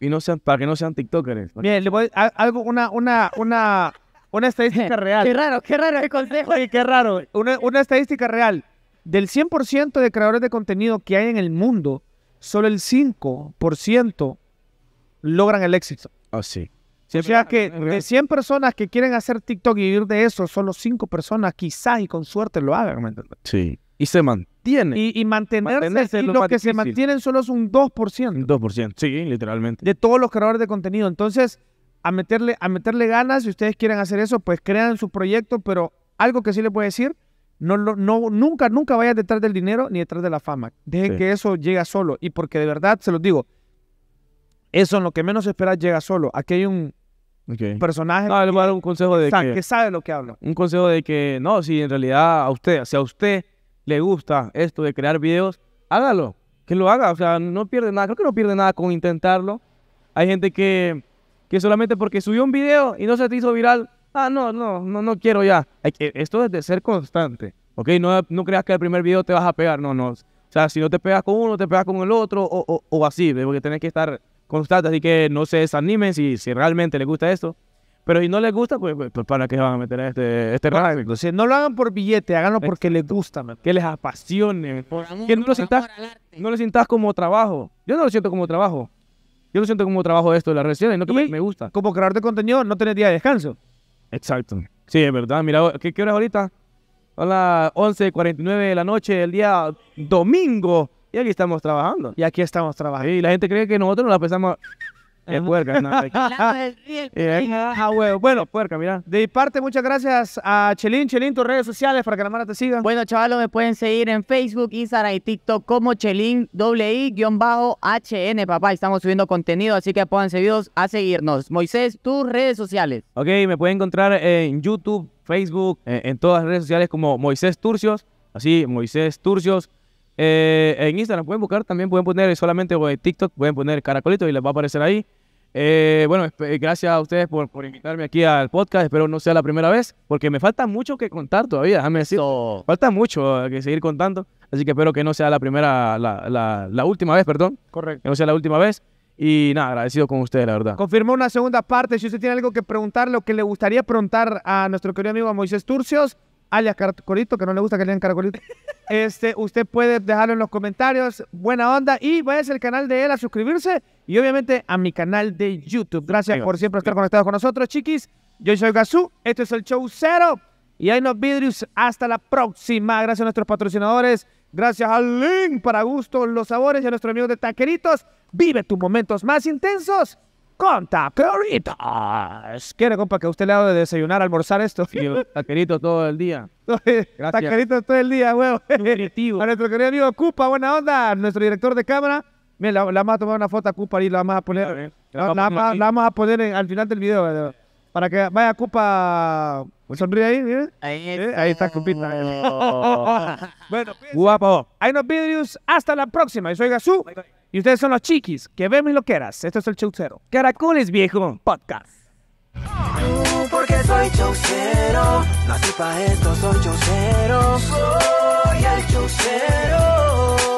y no sean, para que no sean tiktokers. Bien, le voy algo, una, una, una, una estadística real. qué raro, qué raro el consejo. y qué raro. Una, estadística real. Del 100% de creadores de contenido que hay en el mundo, solo el 5% logran el éxito. Ah, sí. O sea que de 100 personas que quieren hacer TikTok y vivir de eso, solo 5 personas quizás y con suerte lo hagan, Sí. Y se mantienen. Y, y mantenerse, y lo los que se mantienen solo es un 2%. Un 2%, sí, literalmente. De todos los creadores de contenido. Entonces, a meterle, a meterle ganas. Si ustedes quieren hacer eso, pues crean su proyecto, pero algo que sí le puedo decir, no, no, nunca, nunca vayas detrás del dinero ni detrás de la fama. Dejen que eso llegue solo. Y porque de verdad, se los digo, eso en lo que menos esperas llega solo. Aquí hay un personaje. No, un consejo de que, sabe lo que habla. Un consejo de que, no, si en realidad a usted, si a usted le gusta esto de crear videos, hágalo. Que lo haga. O sea, no pierde nada. Creo que no pierde nada con intentarlo. Hay gente que que solamente porque subió un video y no se te hizo viral, ah, no, no, no, no quiero ya. Esto es de ser constante, ¿ok? No, no creas que el primer video te vas a pegar, no, no. O sea, si no te pegas con uno, te pegas con el otro o, o, o así, porque tenés que estar constante. Así que no se desanimen si, si realmente les gusta esto. Pero si no les gusta, pues, pues, pues para qué van a meter este, este no lo hagan por billete, háganlo porque les gusta, que les apasione. que no lo, sientas, no lo sientas como trabajo. Yo no lo siento como trabajo. Yo lo siento como trabajo esto de las redes sociales, no que me, gusta. Como crearte contenido, no tenés día de descanso. Exacto. Sí, es verdad. Mira, ¿qué, qué hora es ahorita? Son las 11.49 de la noche, el día domingo. Y aquí estamos trabajando. Y aquí estamos trabajando. Y la gente cree que nosotros nos la pensamos Eh, ah, bueno, puerca, mira. De mi parte, muchas gracias a Chelín. Chelín, tus redes sociales para que la mara te siga Bueno, chavalos, me pueden seguir en Facebook, Instagram y TikTok como Chelín doble I HN, papá. Estamos subiendo contenido, así que puedan seguirnos a seguirnos. Moisés, tus redes sociales. Ok, me pueden encontrar en YouTube, Facebook, eh, en, todas las redes sociales como Moisés Turcios. Así, Moisés Turcios. Eh, en Instagram pueden buscar, también pueden poner solamente TikTok, pueden poner caracolito y les va a aparecer ahí. Eh, bueno, eh, gracias a ustedes por, por, invitarme aquí al podcast. Espero no sea la primera vez, porque me falta mucho que contar todavía, déjame decir. Falta mucho eh, que seguir contando, así que espero que no sea la primera, la, la, la última vez, perdón. Correcto. Que no sea la última vez. Y nada, agradecido con ustedes, la verdad. Confirmó una segunda parte. Si usted tiene algo que preguntar, lo que le gustaría preguntar a nuestro querido amigo Moisés Turcios, alias Caracolito, que no le gusta que le Caracolito. Este, usted puede dejarlo en los comentarios. Buena onda. Y vaya al canal de él a suscribirse. Y obviamente a mi canal de YouTube. Gracias por siempre estar conectados con nosotros, chiquis. Yo soy Gazú. Este es el Show Cero. Y hay nos vidrios. Hasta la próxima. Gracias a nuestros patrocinadores. Gracias al Link para gusto, los sabores y a nuestros amigos de Taqueritos. Vive tus momentos más intensos Conta, ¿Qué ¿Quiere, compa, que a usted le dado de desayunar, almorzar esto? Sí, taquerito todo el día. Gracias. Taquerito todo el día, huevo. A nuestro querido amigo Cupa, buena onda. Nuestro director de cámara. Mira, la, vamos a tomar una foto a Cupa y la vamos a poner. La, la, vamos a poner al final del video. Eh, para que vaya Cupa. Sonríe ahí, Ahí, eh, ahí está Cupita. bueno, pues, guapo. Hay nos videos. Hasta la próxima. Y soy Gazú. Y ustedes son los chiquis, que lo que eras. Esto es el Chaucero. Caracoles, viejo. Podcast. Porque soy chaucero, nací para esto, soy chaucero, soy el chaucero.